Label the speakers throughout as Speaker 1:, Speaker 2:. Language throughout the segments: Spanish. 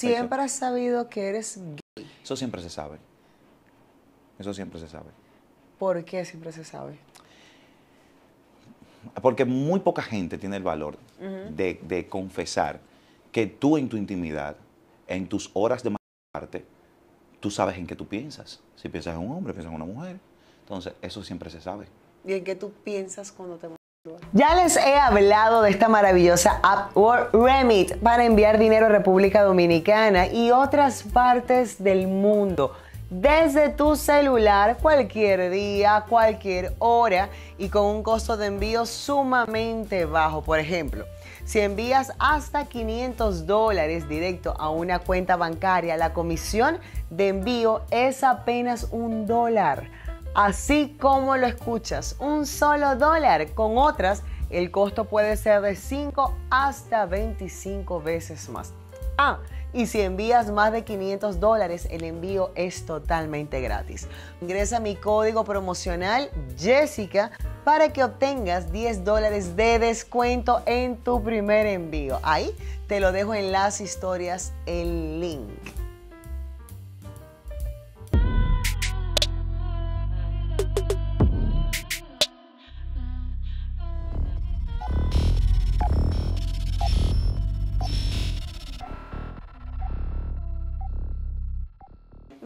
Speaker 1: ¿Siempre has sabido que eres gay?
Speaker 2: Eso siempre se sabe. Eso siempre se sabe.
Speaker 1: ¿Por qué siempre se sabe?
Speaker 2: Porque muy poca gente tiene el valor
Speaker 1: de,
Speaker 2: confesar que tú en tu intimidad, en tus horas de parte, tú sabes en qué tú piensas. Si piensas en un hombre, piensas en una mujer. Entonces, eso siempre se sabe.
Speaker 1: ¿Y en qué tú piensas cuando te ya les he hablado de esta maravillosa app World Remit para enviar dinero a República Dominicana y otras partes del mundo desde tu celular cualquier día, cualquier hora y con un costo de envío sumamente bajo. Por ejemplo, si envías hasta 500 dólares directo a una cuenta bancaria, la comisión de envío es apenas un dólar. Así como lo escuchas, un solo dólar con otras, el costo puede ser de 5 hasta 25 veces más. Ah, y si envías más de 500 dólares, el envío es totalmente gratis. Ingresa mi código promocional Jessica para que obtengas 10 dólares de descuento en tu primer envío. Ahí te lo dejo en las historias el link.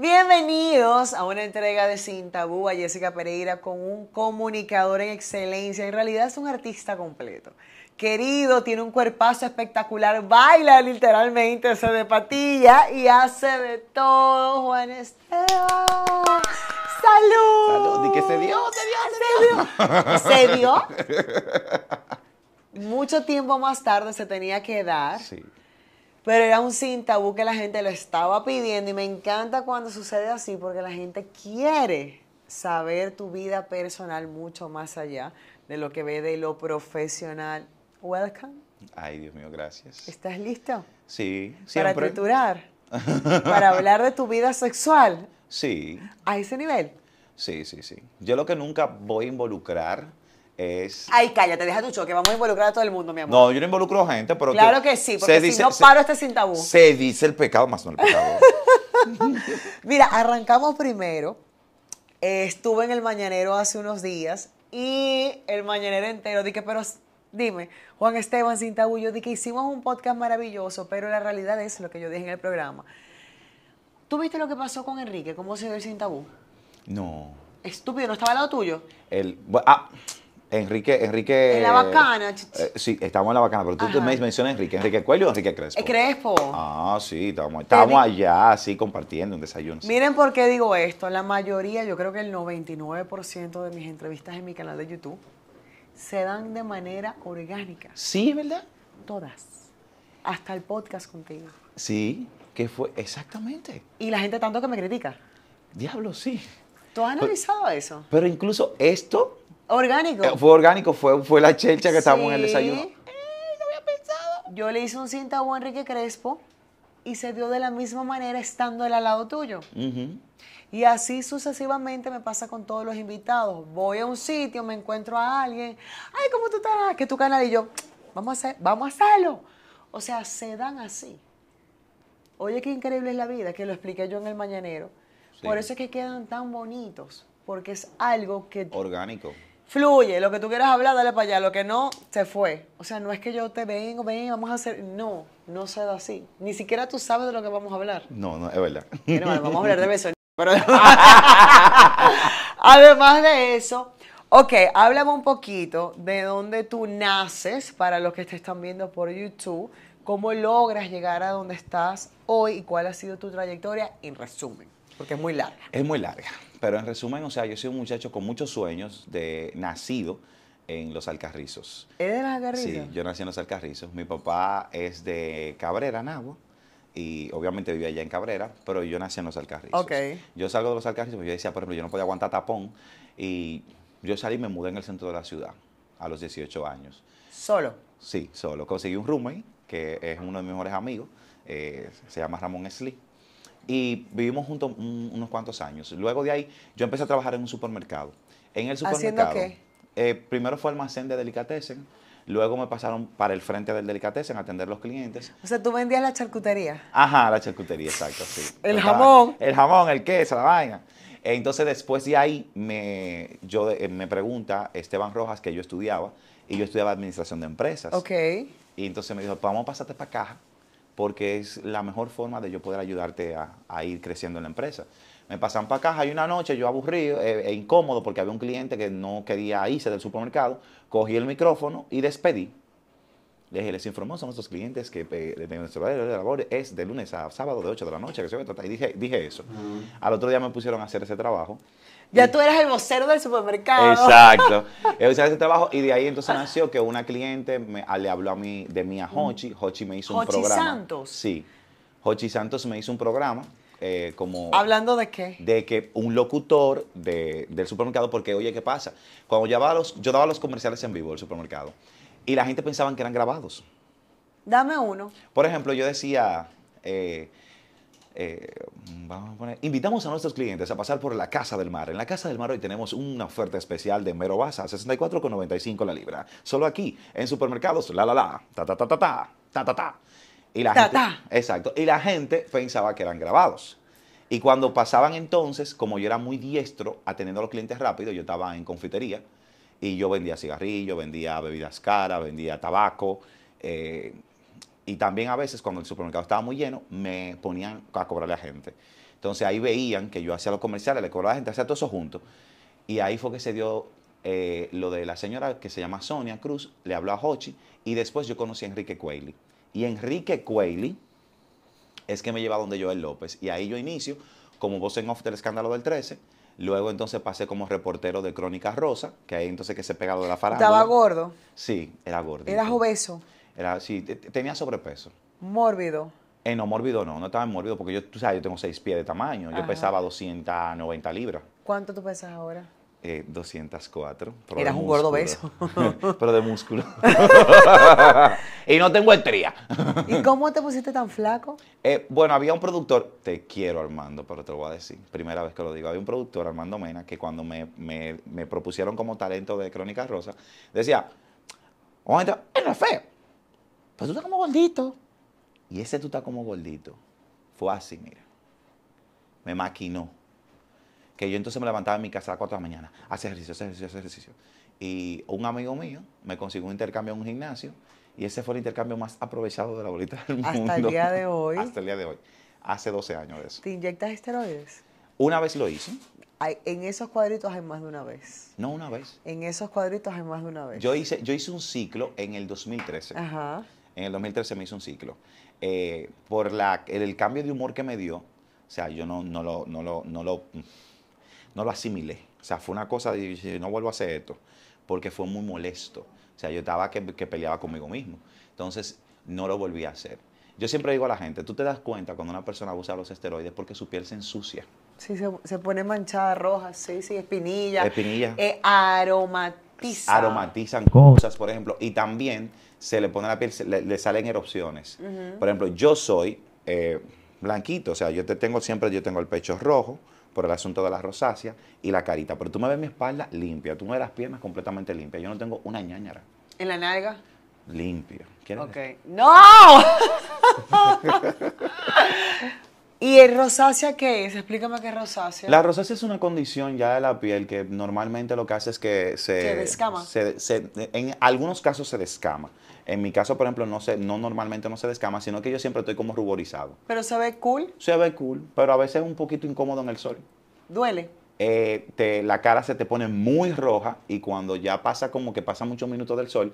Speaker 1: Bienvenidos a una entrega de Sin Tabú a Jessica Pereira con un comunicador en excelencia. En realidad es un artista completo. Querido, tiene un cuerpazo espectacular, baila literalmente, se de patilla y hace de todo, Juan Esteban. ¡Salud! ¡Salud! ¿Y que se dio? ¡Se dio! ¿Se dio? dio? Mucho tiempo más tarde se tenía que dar. Sí pero era un sin tabú que la gente lo estaba pidiendo y me encanta cuando sucede así porque la gente quiere saber tu vida personal mucho más allá de lo que ve de lo profesional. Welcome.
Speaker 2: Ay, Dios mío, gracias. ¿Estás listo? Sí, siempre. Para triturar. para hablar
Speaker 1: de tu vida sexual. Sí. A ese nivel.
Speaker 2: Sí, sí, sí. Yo lo que nunca voy a involucrar es...
Speaker 1: Ay, cállate, deja tu choque, vamos a involucrar a todo el mundo, mi amor. No,
Speaker 2: yo no involucro a gente, pero... Claro que sí, porque si no paro este
Speaker 1: sin tabú. Se
Speaker 2: dice el pecado, más no el pecado.
Speaker 1: Mira, arrancamos primero. estuve en el Mañanero hace unos días y el Mañanero entero dije, pero dime, Juan Esteban sin tabú, yo dije, hicimos un podcast maravilloso, pero la realidad es lo que yo dije en el programa. ¿Tú viste lo que pasó con Enrique? ¿Cómo se dio el sin tabú? No. Estúpido, ¿no estaba al lado tuyo?
Speaker 2: El... Ah... Enrique, Enrique. En la bacana, eh, Sí, estamos en la bacana, pero tú me mencionas Enrique, Enrique Cuello Enrique Crespo. Crespo. Ah, sí, estamos, estamos allá, así compartiendo un desayuno.
Speaker 1: Miren por qué digo esto. La mayoría, yo creo que el 99% de mis entrevistas en mi canal de YouTube se dan de manera orgánica. Sí, ¿verdad? Todas. Hasta el podcast contigo.
Speaker 2: Sí, que fue
Speaker 1: exactamente. Y la gente tanto que me critica. Diablo, sí. ¿Tú has analizado eso?
Speaker 2: Pero incluso esto
Speaker 1: ¿Orgánico? Eh, fue
Speaker 2: orgánico, fue, fue la chelcha que estábamos en el desayuno. había
Speaker 1: pensado. Yo le hice un cinta a Enrique Crespo y se dio de la misma manera estando él al lado tuyo. Y así sucesivamente me pasa con todos los invitados. Voy a un sitio, me encuentro a alguien. Ay, ¿cómo tú estás? Que tu canal y yo, vamos a, hacer, vamos a hacerlo. O sea, se dan así. Oye, qué increíble es la vida, que lo expliqué yo en el mañanero. Por eso es que quedan tan bonitos, porque es algo que... Orgánico. Fluye, lo que tú quieras hablar, dale para allá, lo que no, se fue. O sea, no es que yo te vengo, ven, vamos a hacer. No, no se así. Ni siquiera tú sabes de lo que vamos a hablar.
Speaker 2: No, no, es verdad. vamos a hablar de besos.
Speaker 1: Además de eso, ok, háblame un poquito de dónde tú naces para los que te están viendo por YouTube, cómo logras llegar a donde estás hoy y cuál ha sido tu trayectoria en resumen.
Speaker 2: Porque es muy larga. Es muy larga. Pero en resumen, o sea, yo soy un muchacho con muchos sueños, de nacido en Los Alcarrizos.
Speaker 1: ¿Es de Los Alcarrizos? Sí,
Speaker 2: yo nací en Los Alcarrizos. Mi papá es de Cabrera, Nagua. Y obviamente vivía allá en Cabrera, pero yo nací en Los Alcarrizos. Ok. Yo salgo de Los Alcarrizos, yo decía, por ejemplo, yo no podía aguantar tapón. Y yo salí y me mudé en el centro de la ciudad a los 18 años. ¿Solo? Sí, solo. Conseguí un roommate, que es uno de mis mejores amigos. Eh, se llama Ramón Slee y vivimos juntos unos cuantos años. Luego de ahí, yo empecé a trabajar en un supermercado. En el supermercado. ¿Haciendo qué? Eh, primero fue almacén de delicatessen, luego me pasaron para el frente del delicatessen, atender los clientes.
Speaker 1: O sea, tú vendías la charcutería.
Speaker 2: Ajá, la charcutería, exacto, sí. el jamón. El jamón, el queso, la vaina. Entonces, después de ahí, me, yo, eh, me pregunta Esteban Rojas, que yo estudiaba, y yo estudiaba administración de empresas. Ok. Y entonces me dijo, pues vamos a pasarte para caja porque es la mejor forma de yo poder ayudarte a, ir creciendo en la empresa. Me pasan para caja y una noche yo aburrido eh, e, incómodo porque había un cliente que no quería irse del supermercado, cogí el micrófono y despedí. Le dije, les informó, son nuestros clientes que eh, de nuestro de labor es de lunes a sábado de 8 de la noche, que se a tratar. Y dije, dije eso. Al otro día me pusieron a hacer ese trabajo
Speaker 1: ya tú eras el vocero del supermercado. Exacto.
Speaker 2: Yo hice ese trabajo y de ahí entonces nació que una cliente ah, le habló a mí de mí a Hochi. Hochi me hizo un Hochi Santos. Sí. Hochi Santos me hizo un programa. Eh, como...
Speaker 1: ¿Hablando de qué?
Speaker 2: De que un locutor del supermercado, porque oye, ¿qué pasa? Cuando yo daba, los, yo daba los comerciales en vivo del supermercado y la gente pensaba que eran grabados.
Speaker 1: Dame uno.
Speaker 2: Por ejemplo, yo decía, eh, eh, invitamos a nuestros clientes a pasar por la Casa del Mar. En la Casa del Mar hoy tenemos una oferta especial de mero basa, 64,95 la libra. Solo aquí, en supermercados, la la la, ta ta ta ta ta, ta ta ta. Y la gente, Exacto. Y la gente pensaba que eran grabados. Y cuando pasaban entonces, como yo era muy diestro atendiendo a los clientes rápido, yo estaba en confitería y yo vendía cigarrillos, vendía bebidas caras, vendía tabaco. Eh, y también a veces cuando el supermercado estaba muy lleno, me ponían a cobrarle a gente. Entonces ahí veían que yo hacía los comerciales, le cobraba a la gente, hacía todo eso junto. Y ahí fue que se dio eh, lo de la señora que se llama Sonia Cruz, le habló a Hochi y después yo conocí a Enrique Cuelli. Y Enrique Cuelli es que me lleva donde yo Joel López. Y ahí yo inicio como voz en off del escándalo del 13. Luego entonces pasé como reportero de Crónicas Rosa, que ahí entonces que se pegado de la farándula. ¿Estaba gordo? Sí, era gordo. Era obeso? Era tenía sobrepeso.
Speaker 1: Mórbido.
Speaker 2: Eh, no, mórbido no, no estaba mórbido porque yo, tú sabes, yo tengo seis pies de tamaño. Yo pesaba 290 libras.
Speaker 1: ¿Cuánto tú pesas ahora?
Speaker 2: 204. Eh, Eras un gordo beso. pero de músculo. y no tengo estría. ¿Y
Speaker 1: cómo te pusiste tan flaco?
Speaker 2: Eh, bueno, había un productor, te quiero Armando, pero te lo voy a decir, primera vez que lo digo. Había un productor, Armando Mena, que cuando me, propusieron como talento de Crónica Rosa, decía, oye, él no es feo pues tú estás como gordito. Y ese tú estás como gordito. Fue así, mira. Me maquinó. Que yo entonces me levantaba en mi casa a las 4 de la mañana, hacía ejercicio, hacía ejercicio, hacía ejercicio. Y un amigo mío me consiguió un intercambio en un gimnasio y ese fue el intercambio más aprovechado de la bolita del mundo. Hasta el día de hoy. Hasta el día de hoy. Hace 12 años de eso. ¿Te inyectas esteroides? Una vez lo hice.
Speaker 1: en esos cuadritos hay más de una vez.
Speaker 2: No, una vez.
Speaker 1: En esos cuadritos hay más de una vez. Yo
Speaker 2: hice, yo hice un ciclo en el 2013. Ajá en el 2013 me hizo un ciclo. Eh, por la, el, cambio de humor que me dio, o sea, yo no, no, lo, no, no, lo, no lo asimilé. O sea, fue una cosa de, no vuelvo a hacer esto, porque fue muy molesto. O sea, yo estaba que, peleaba conmigo mismo. Entonces, no lo volví a hacer. Yo siempre digo a la gente, tú te das cuenta cuando una persona abusa de los esteroides porque su piel se ensucia.
Speaker 1: Sí, se, pone manchada roja, sí, sí, espinilla.
Speaker 2: Espinilla. Eh,
Speaker 1: Aromatizan
Speaker 2: cosas, por ejemplo. Y también se le pone la piel, le, salen erupciones. Por ejemplo, yo soy eh, blanquito, o sea, yo te tengo siempre, yo tengo el pecho rojo por el asunto de la rosácea y la carita, pero tú me ves mi espalda limpia, tú me ves las piernas completamente limpias, yo no tengo una ñañara.
Speaker 1: ¿En la nalga?
Speaker 2: Limpia. Ok.
Speaker 1: ¡No! ¿Y el rosácea qué es? Explícame qué es rosácea. La
Speaker 2: rosácea es una condición ya de la piel que normalmente lo que hace es que se... Se descama. en algunos casos se descama. En mi caso, por ejemplo, no se, no normalmente no se descama, sino que yo siempre estoy como ruborizado.
Speaker 1: ¿Pero se ve cool?
Speaker 2: Se ve cool, pero a veces es un poquito incómodo en el sol. ¿Duele? Eh, la cara se te pone muy roja y cuando ya pasa como que pasa muchos minutos del sol,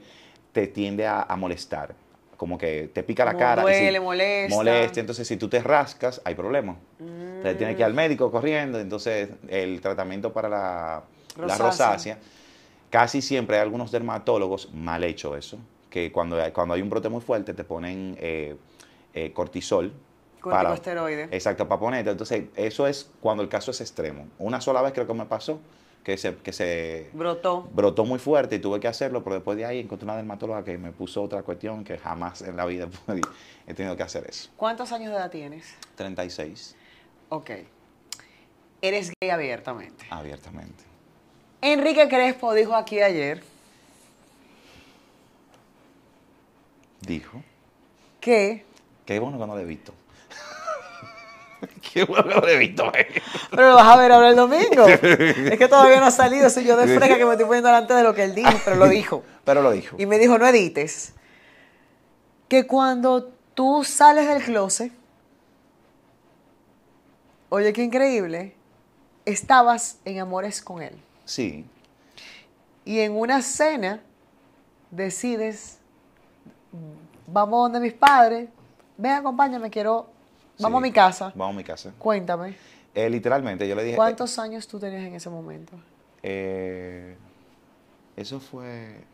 Speaker 2: te tiende a, molestar. Como que te pica la cara. Duele, moleste. molesta. Molesta. Entonces, si tú te rascas, hay problema. Mm. Te tienes que ir al médico corriendo. Entonces, el tratamiento para la rosácea. casi siempre hay algunos dermatólogos, mal hecho eso, que cuando, cuando hay un brote muy fuerte te ponen cortisol. Eh, eh, cortisol. Exacto, para ponerte. Entonces, eso es cuando el caso es extremo. Una sola vez creo que me pasó que se, que se brotó. brotó muy fuerte y tuve que hacerlo, pero después de ahí encontré una dermatóloga que me puso otra cuestión que jamás en la vida he tenido que hacer eso.
Speaker 1: ¿Cuántos años de edad tienes?
Speaker 2: 36. Ok. Eres gay abiertamente. Abiertamente.
Speaker 1: Enrique Crespo dijo aquí ayer dijo que...
Speaker 2: Qué bueno que no le he visto. Qué bueno que no le he visto.
Speaker 1: Pero lo vas a ver ahora el domingo. es que todavía no ha salido, Si yo de fresca que me estoy poniendo delante de lo que él dijo, pero lo dijo.
Speaker 2: Pero lo dijo.
Speaker 1: Y me dijo, no edites. Que cuando tú sales del closet, oye, qué increíble, estabas en amores con él. Sí. Y en una cena decides vamos donde mis padres, ven, acompáñame, quiero, vamos a mi casa. Vamos a mi casa. Cuéntame.
Speaker 2: Eh, literalmente, yo le dije... ¿Cuántos
Speaker 1: eh, años tú tenías en ese momento?
Speaker 2: Eh, eso fue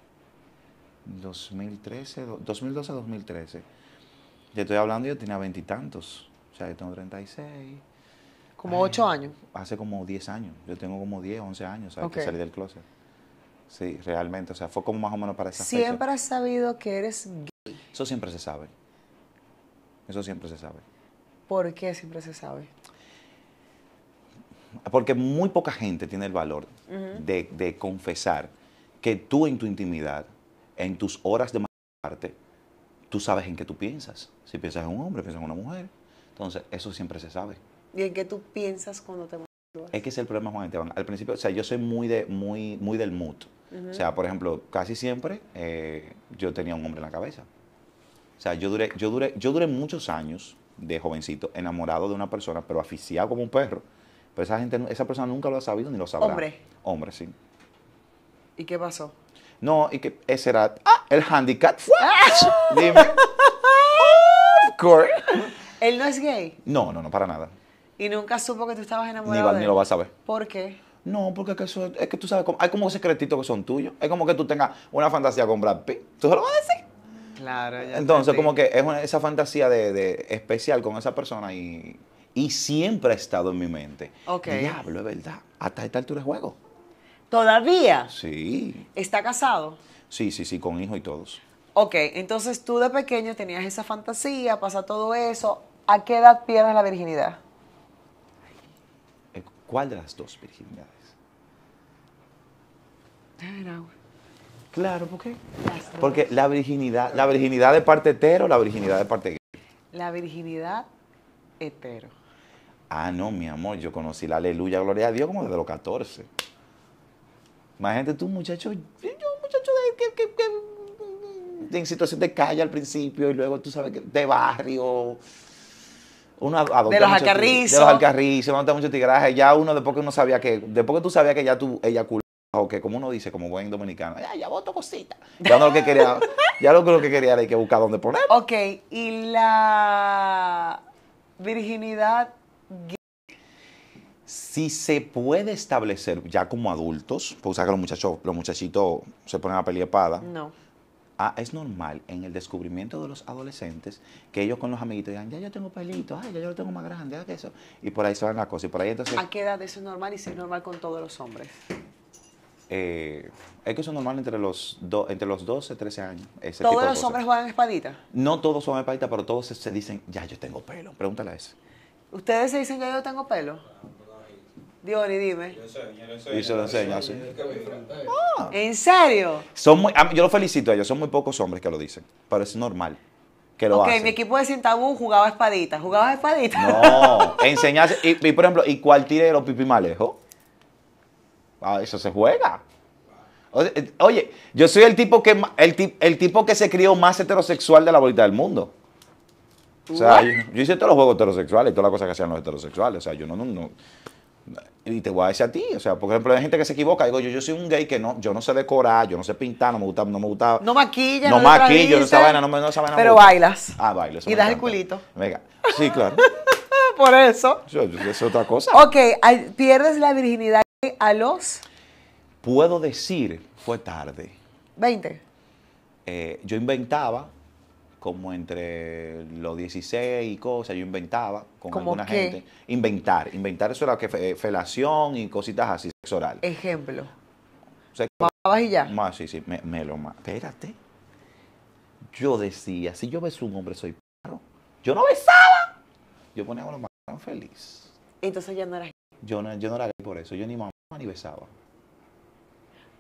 Speaker 2: 2013, 2012-2013. Te estoy hablando, yo tenía veintitantos. O sea, yo tengo 36.
Speaker 1: ¿Como 8 años?
Speaker 2: Hace como 10 años. Yo tengo como 10, 11 años, ¿sabes? Que salí del closet. Sí, realmente. O sea, fue como más o menos para esa Siempre
Speaker 1: has sabido que eres gay.
Speaker 2: Eso siempre se sabe. Eso siempre se sabe.
Speaker 1: ¿Por qué siempre se sabe?
Speaker 2: Porque muy poca gente tiene el valor de, confesar que tú en tu intimidad, en tus horas de parte tú sabes en qué tú piensas. Si piensas en un hombre, piensas en una mujer. Entonces, eso siempre se sabe.
Speaker 1: ¿Y en qué tú piensas cuando te es
Speaker 2: que es el problema, Juan Al principio, o sea, yo soy muy, de, muy, muy del mood. O sea, por ejemplo, casi siempre eh, yo tenía un hombre en la cabeza. O sea, yo duré, yo, duré, yo duré muchos años de jovencito enamorado de una persona, pero asfixiado como un perro. Pero esa, gente, esa persona nunca lo ha sabido ni lo sabrá. Hombre. Hombre, sí. ¿Y qué pasó? No, y que ese era. El handicap. Ah. Dime. of course.
Speaker 1: ¿Él no es gay?
Speaker 2: No, no, no, para nada.
Speaker 1: Y nunca supo que tú estabas enamorado. Ni, va, lo vas a saber. ¿Por qué?
Speaker 2: No, porque es que, tú sabes, hay como secretitos que son tuyos. Es como que tú tengas una fantasía con Brad Pitt. ¿Tú se lo vas a
Speaker 1: decir? Claro. Ya Entonces, como que
Speaker 2: es esa fantasía de, especial con esa persona y, siempre ha estado en mi mente. Ok. Diablo, es verdad. Hasta esta altura de juego.
Speaker 1: ¿Todavía?
Speaker 2: Sí.
Speaker 1: ¿Está casado?
Speaker 2: Sí, sí, sí, con hijos y todos.
Speaker 1: Ok, entonces tú de pequeño tenías esa fantasía, pasa todo eso. ¿A qué edad pierdes la virginidad?
Speaker 2: ¿Cuál de las dos virginidades?
Speaker 1: Ah, claro, ¿por qué?
Speaker 2: Porque la virginidad, la virginidad de parte hetero, la virginidad de parte gay.
Speaker 1: La virginidad hetero.
Speaker 2: Ah, no, mi amor, yo conocí la aleluya, gloria a Dios, como desde los 14. Imagínate tú, muchacho, yo,
Speaker 1: muchacho de,
Speaker 2: que, en situación de calle al principio y luego tú sabes que de barrio, uno de los mucho alcarrizos. De los alcarrizos, monta mucho tigraje. Ya uno, después que uno sabía que, después que tú sabías que ya tú eyaculabas, o que como uno dice, como buen dominicano, ya, ya voto cosita. Ya lo que quería, ya lo, lo que quería era que buscar dónde poner.
Speaker 1: Ok, y la virginidad
Speaker 2: Si se puede establecer ya como adultos, pues o que los muchachos, los muchachitos se ponen a pelear No Ah, es normal en el descubrimiento de los adolescentes que ellos con los amiguitos digan, ya yo tengo pelito, ya yo lo tengo más grande, que eso. Y por ahí se van las cosas. por ahí entonces... ¿A
Speaker 1: qué edad eso es normal y si es normal con todos los hombres?
Speaker 2: Eh, es que eso es normal entre los, dos entre los 12, 13 años. ¿Todos los hombres
Speaker 1: juegan espadita?
Speaker 2: No todos juegan espadita, pero todos se, dicen, ya yo tengo pelo. Pregúntale a ese.
Speaker 1: ¿Ustedes se dicen, ya yo tengo pelo? Diori, dime. Yo y se lo enseña ah, ah, ¿En serio?
Speaker 2: Son yo lo felicito a ellos, son muy pocos hombres que lo dicen, pero es normal que lo okay, mi
Speaker 1: equipo de cintabú jugaba espadita, jugaba espadita.
Speaker 2: No, enseñarse, y, y, por ejemplo, ¿y cuál tirero más Ah, eso se juega. Eh, oye, yo soy el tipo que el, tipo que se crió más heterosexual de la bolita del mundo. O sea, yo, hice todos los juegos heterosexuales y todas las cosas que hacían los heterosexuales. O sea, yo no y te voy a decir a ti, o sea, por ejemplo, hay gente que se equivoca. Digo, yo, yo soy un gay que no, yo no sé decorar, yo no sé pintar, no me gusta, no me gusta. No
Speaker 1: maquilla, no, no maquillo, no esa vaina, no me
Speaker 2: no Pero bailas. Ah, bailas y das el culito. Venga. Sí, claro. por eso. Yo, yo, es otra cosa.
Speaker 1: Ok, pierdes la virginidad a los.
Speaker 2: Puedo decir, fue tarde. 20. Eh, yo inventaba como entre los 16 y cosas, yo inventaba con alguna gente. Inventar, inventar eso era que felación y cositas así, sexual.
Speaker 1: Ejemplo.
Speaker 2: y ya? Más, sí, sí, me, lo Espérate. Yo decía, si yo beso un hombre, soy perro. Yo no besaba. Yo ponía a los más feliz.
Speaker 1: Entonces ya no era
Speaker 2: Yo no, yo no era por eso. Yo ni mamá ni besaba.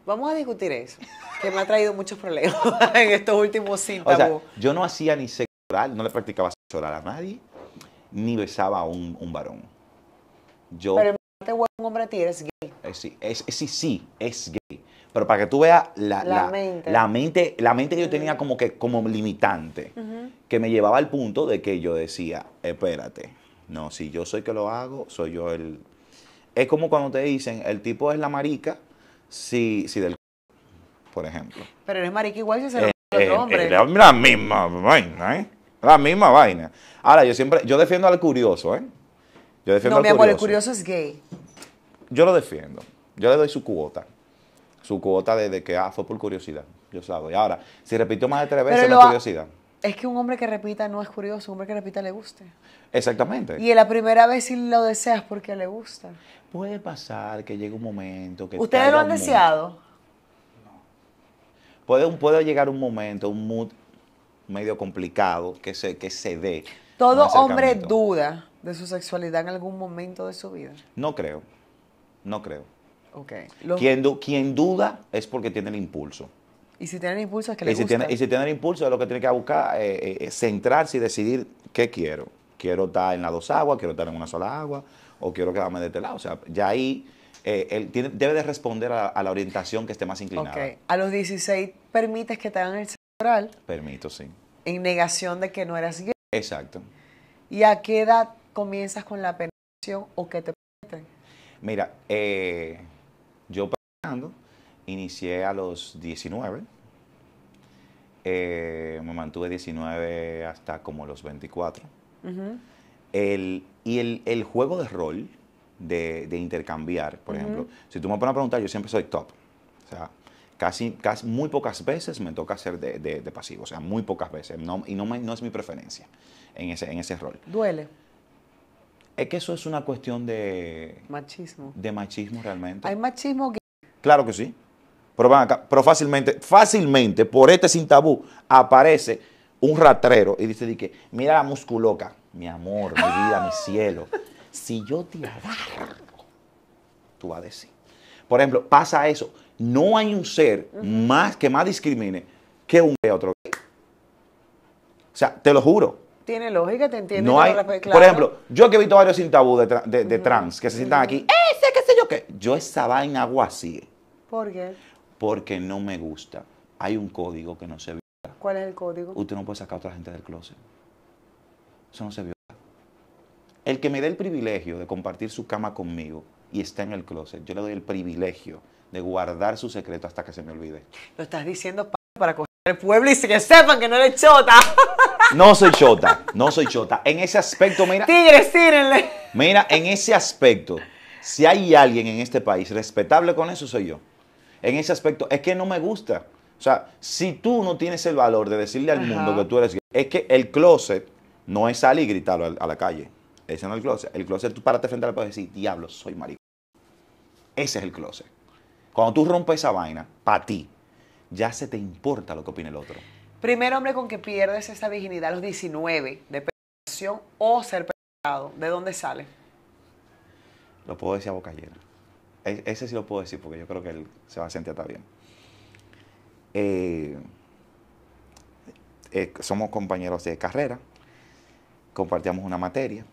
Speaker 1: Vamos a discutir eso, que me ha traído muchos problemas en estos últimos cinco.
Speaker 2: yo no hacía ni sexo no le practicaba sexo oral a nadie, ni besaba a un, varón. Pero el
Speaker 1: un hombre a gay.
Speaker 2: Eh, sí, es, sí, sí, es gay. Pero para que tú veas la, mente. la mente. que yo tenía como que como limitante, que me llevaba al punto de que yo decía, espérate, no, si yo soy que lo hago, soy yo el... Es como cuando te dicen, el tipo es la marica, si, si del por ejemplo.
Speaker 1: Pero eres marica igual si se lo otro eh, eh, hombre.
Speaker 2: la, misma vaina, ¿eh? La misma vaina. Ahora, yo siempre, yo defiendo al curioso, ¿eh? Yo defiendo no, mi amor, el curioso es gay. Yo lo defiendo. Yo le doy su cuota. Su cuota de, que, ah, fue por curiosidad. Yo sabo. Y ahora, si repito más de tres veces, la curiosidad.
Speaker 1: Es que un hombre que repita no es curioso, un hombre que repita le guste
Speaker 2: Exactamente. Y en
Speaker 1: la primera vez si lo deseas porque le gusta.
Speaker 2: Puede pasar que llegue un momento que... ¿Ustedes lo han deseado?
Speaker 1: No.
Speaker 2: Puede, puede llegar un momento, un mood medio complicado que se, que se dé. ¿Todo hombre
Speaker 1: duda de su sexualidad en algún momento de su vida?
Speaker 2: No creo, no creo. Ok. Quien, duda es porque tiene el impulso.
Speaker 1: Y si tiene el impulso es que le y si y
Speaker 2: si tiene el impulso es lo que tiene que buscar, eh, eh, eh, centrarse y decidir qué quiero. Quiero estar en las dos aguas, quiero estar en una sola agua, o quiero quedarme de este lado. O sea, ya ahí eh, él debe de responder a, la orientación que esté más inclinada. Ok.
Speaker 1: A los 16 permites que te hagan el oral.
Speaker 2: Permito, sí.
Speaker 1: En negación de que no eras gay. Exacto. ¿Y a qué edad comienzas con la penetración o qué te permiten?
Speaker 2: Mira, eh, yo pensando, inicié a los 19. Eh, me mantuve 19 hasta como los 24 y el, juego de rol, de, intercambiar, por ejemplo, si tú me pones a preguntar, yo siempre soy top. O sea, casi, casi muy pocas veces me toca ser de, pasivo, o sea, muy pocas veces. No, y no, no es mi preferencia en ese, en ese rol. ¿Duele? Es que eso es una cuestión de... Machismo. De machismo realmente. Hay machismo que... Claro que sí. Pero pero fácilmente, fácilmente, por este sin tabú, aparece un ratrero y dice, que mira la musculoca. Mi amor, mi vida, mi cielo. Si yo te agarro, tú vas a decir. Por ejemplo, pasa eso. No hay un ser más que más discrimine que un que otro O sea, te lo juro.
Speaker 1: Tiene lógica, te entiendo. No hay, Por ejemplo,
Speaker 2: yo que he visto varios sin tabú de, trans que se sientan aquí, ese qué sé yo qué. Yo estaba en agua así. ¿Por qué? Porque no me gusta. Hay un código que no se ve.
Speaker 1: ¿Cuál es el código? Usted
Speaker 2: no puede sacar a otra gente del closet. Eso no se viola. El que me dé el privilegio de compartir su cama conmigo y está en el closet, yo le doy el privilegio de guardar su secreto hasta que se me olvide.
Speaker 1: Lo estás diciendo para coger el pueblo y que sepan que no eres chota.
Speaker 2: No soy chota, no soy chota. En ese aspecto, mira. Tigres, tírenle. Mira, en ese aspecto, si hay alguien en este país respetable con eso, soy yo. En ese aspecto, es que no me gusta. O sea, si tú no tienes el valor de decirle al mundo que tú eres es que el closet no es salir y gritarlo a la calle. Ese no es el closet. El closet, tú párate frente al puerta y decir, diablo, soy marico. Ese es el closet. Cuando tú rompes esa vaina, para ti, ya se te importa lo que opine el otro.
Speaker 1: Primer hombre con que pierdes esa virginidad a los 19 de penetración o ser penetrado, ¿de dónde sale?
Speaker 2: Lo puedo decir a boca llena. E, ese sí lo puedo decir porque yo creo que él se va a sentir hasta bien. Eh, eh, somos compañeros de carrera, compartíamos una materia.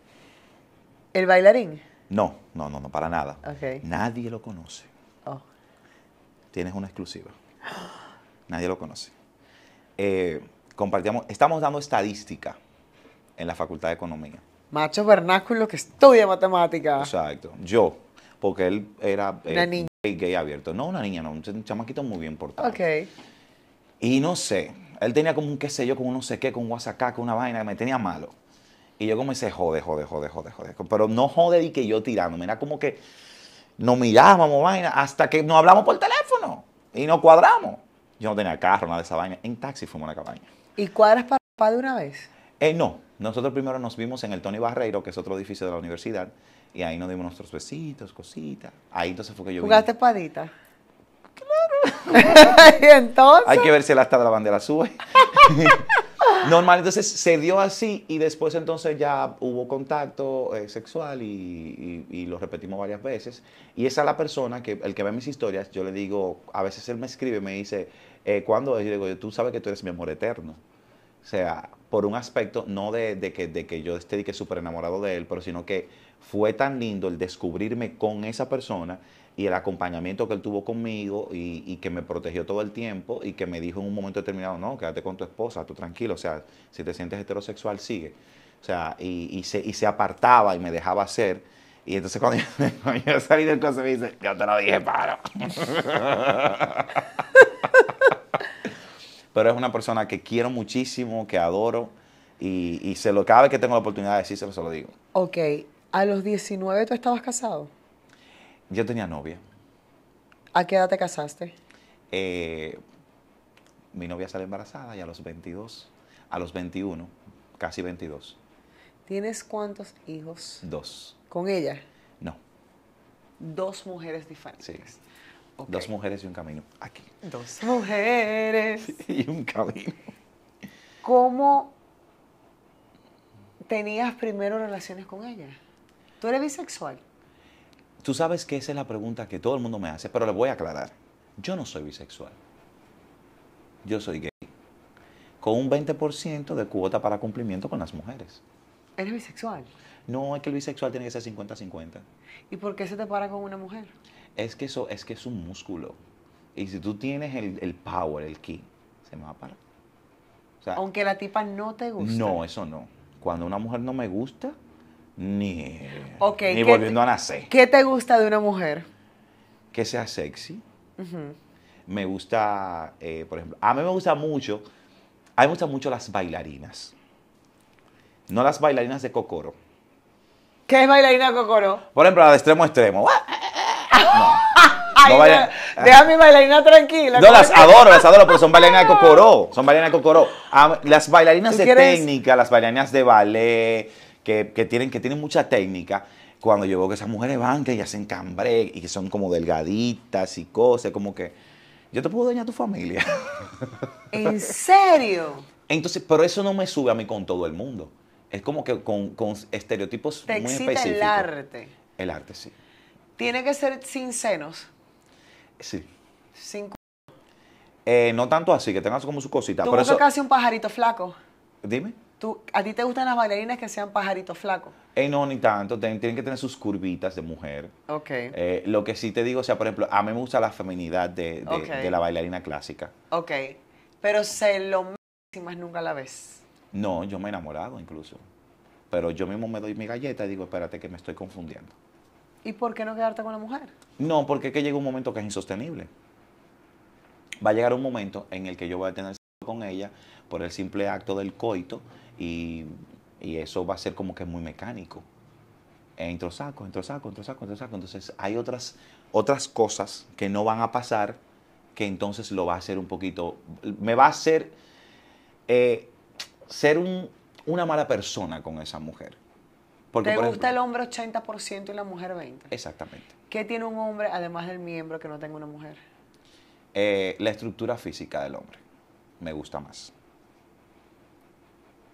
Speaker 1: ¿El bailarín?
Speaker 2: No, no, no, no, para nada. Nadie lo conoce. Oh. Tienes una exclusiva. Nadie lo conoce. Eh, compartíamos, estamos dando estadística en la Facultad de Economía.
Speaker 1: Macho vernáculo que estudia matemática.
Speaker 2: Exacto. Yo, porque él era Gay, abierto. No, una niña, no, un chamaquito muy bien portado. Ok. Y no sé, él tenía como un qué sé yo, como un no sé qué, con un WhatsApp, con una vaina que me tenía malo. Y yo como hice jode, jode, jode, jode, jode. Pero no jode y que yo tirando. Era como que nos mirábamos, vaina, hasta que nos hablamos por teléfono y nos cuadramos. Yo no tenía carro, nada de esa vaina. En taxi fuimos a la cabaña.
Speaker 1: ¿Y cuadras para papá de una vez?
Speaker 2: Eh, no. Nosotros primero nos vimos en el Tony Barreiro, que es otro edificio de la universidad, y ahí nos dimos nuestros besitos, cositas. Ahí entonces fue que yo ¿Jugaste
Speaker 1: padita? Claro. entonces? Hay que
Speaker 2: ver si el hasta de la bandera sube. Normal, entonces se dio así y después entonces ya hubo contacto eh, sexual y, lo repetimos varias veces. Y esa es la persona que, el que ve mis historias, yo le digo, a veces él me escribe me dice, eh, ¿cuándo es? Yo digo, tú sabes que tú eres mi amor eterno. O sea, por un aspecto, no de, que, de que yo esté súper enamorado de él, pero sino que fue tan lindo el descubrirme con esa persona y el acompañamiento que él tuvo conmigo y, que me protegió todo el tiempo y que me dijo en un momento determinado, no, quédate con tu esposa, tú tranquilo, o sea, si te sientes heterosexual, sigue. O sea, y, se, y se apartaba y me dejaba hacer. Y entonces cuando yo, salí del clase me dice, yo te lo dije, paro. Pero es una persona que quiero muchísimo, que adoro y, se lo, cada vez que tengo la oportunidad de decir se lo digo.
Speaker 1: Ok, a los 19 tú estabas casado.
Speaker 2: Yo tenía novia.
Speaker 1: ¿A qué edad te casaste?
Speaker 2: Eh, mi novia sale embarazada y a los 22, a los 21, casi 22.
Speaker 1: ¿Tienes cuántos hijos? Dos. ¿Con ella? No. Dos mujeres diferentes.
Speaker 2: Sí. Dos mujeres y un camino. Aquí.
Speaker 1: Dos mujeres.
Speaker 2: y un camino.
Speaker 1: ¿Cómo tenías primero relaciones con ella? ¿Tú eres bisexual?
Speaker 2: Tú sabes que esa es la pregunta que todo el mundo me hace, pero le voy a aclarar. Yo no soy bisexual. Yo soy gay. Con un 20% de cuota para cumplimiento con las mujeres. ¿Eres bisexual? No, es que el bisexual tiene que ser 50-50. ¿Y por qué se te para con una mujer? Es que eso es que es un músculo. Y si tú tienes el, power, el ki, se me va a parar. Aunque
Speaker 1: la tipa no te guste. No,
Speaker 2: eso no. Cuando una mujer no me gusta, ni,
Speaker 1: volviendo a nacer. ¿Qué te gusta de una mujer?
Speaker 2: Que sea sexy. Me gusta, eh, por ejemplo, a mí me gusta mucho, a mí gustan mucho las bailarinas. No las bailarinas de Cocoro.
Speaker 1: ¿Qué es bailarina de Cocoro?
Speaker 2: Por ejemplo, la de extremo extremo. No. Deja a
Speaker 1: mi bailarina tranquila. No, las adoro, las
Speaker 2: adoro, pero son bailarinas de cocoró. Son bailarinas de cocoró. Las bailarinas de técnica, las bailarinas de ballet, que, tienen, que tienen mucha técnica. Cuando yo veo que esas mujeres van, que ya hacen cambre y que son como delgaditas y cosas, como que yo te puedo dañar tu familia. ¿En
Speaker 1: serio?
Speaker 2: Entonces, pero eso no me sube a mí con todo el mundo. Es como que con, estereotipos muy el
Speaker 1: arte. El arte, sí. Tiene que ser sin senos. Sí. Sin
Speaker 2: eh, no tanto así, que tengas como su cosita. Tú eso...
Speaker 1: casi un pajarito flaco. Dime. ¿A ti te gustan las bailarinas que sean pajaritos flacos?
Speaker 2: Eh, no, ni tanto. tienen que tener sus curvitas de mujer.
Speaker 1: Ok. Eh,
Speaker 2: lo que sí te digo, o sea, por ejemplo, a mí me gusta la feminidad de, la bailarina clásica.
Speaker 1: Ok. Pero se lo más nunca la ves.
Speaker 2: No, yo me he enamorado incluso. Pero yo mismo me doy mi galleta y digo, espérate que me estoy confundiendo.
Speaker 1: ¿Y por qué no quedarte con la mujer?
Speaker 2: No, porque es que llega un momento que es insostenible. Va a llegar un momento en el que yo voy a tener con ella por el simple acto del coito y, eso va a ser como que muy mecánico. Entro saco, entro saco, entro saco, entro saco. Entonces hay otras, otras cosas que no van a pasar que entonces lo va a hacer un poquito, me va a hacer eh, ser un, una mala persona con esa mujer. Porque, ¿Te gusta el
Speaker 1: hombre 80% y la mujer 20%? Exactamente. ¿Qué tiene un hombre además del miembro que no tenga una mujer?
Speaker 2: Eh, la estructura física del hombre. Me gusta más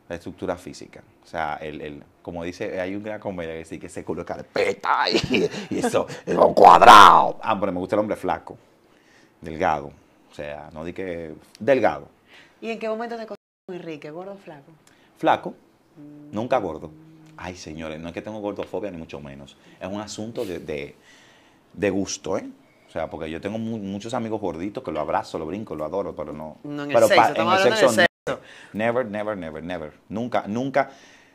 Speaker 2: la estructura física. O sea, el, el como dice, hay una comedia que dice que se culo de carpeta y, eso, es un cuadrado. Ah, pero me gusta el hombre flaco, delgado. O sea, no di que. delgado.
Speaker 1: ¿Y en qué momento te muy Enrique? ¿Gordo o flaco?
Speaker 2: Flaco, nunca gordo. Ay, señores, no es que tengo gordofobia ni mucho menos. Es un asunto de, gusto, ¿eh? O sea, porque yo tengo muchos amigos gorditos que lo abrazo, lo brinco, lo adoro, pero no. no en el pero sexo, en Never, never, never, never. Nunca, nunca,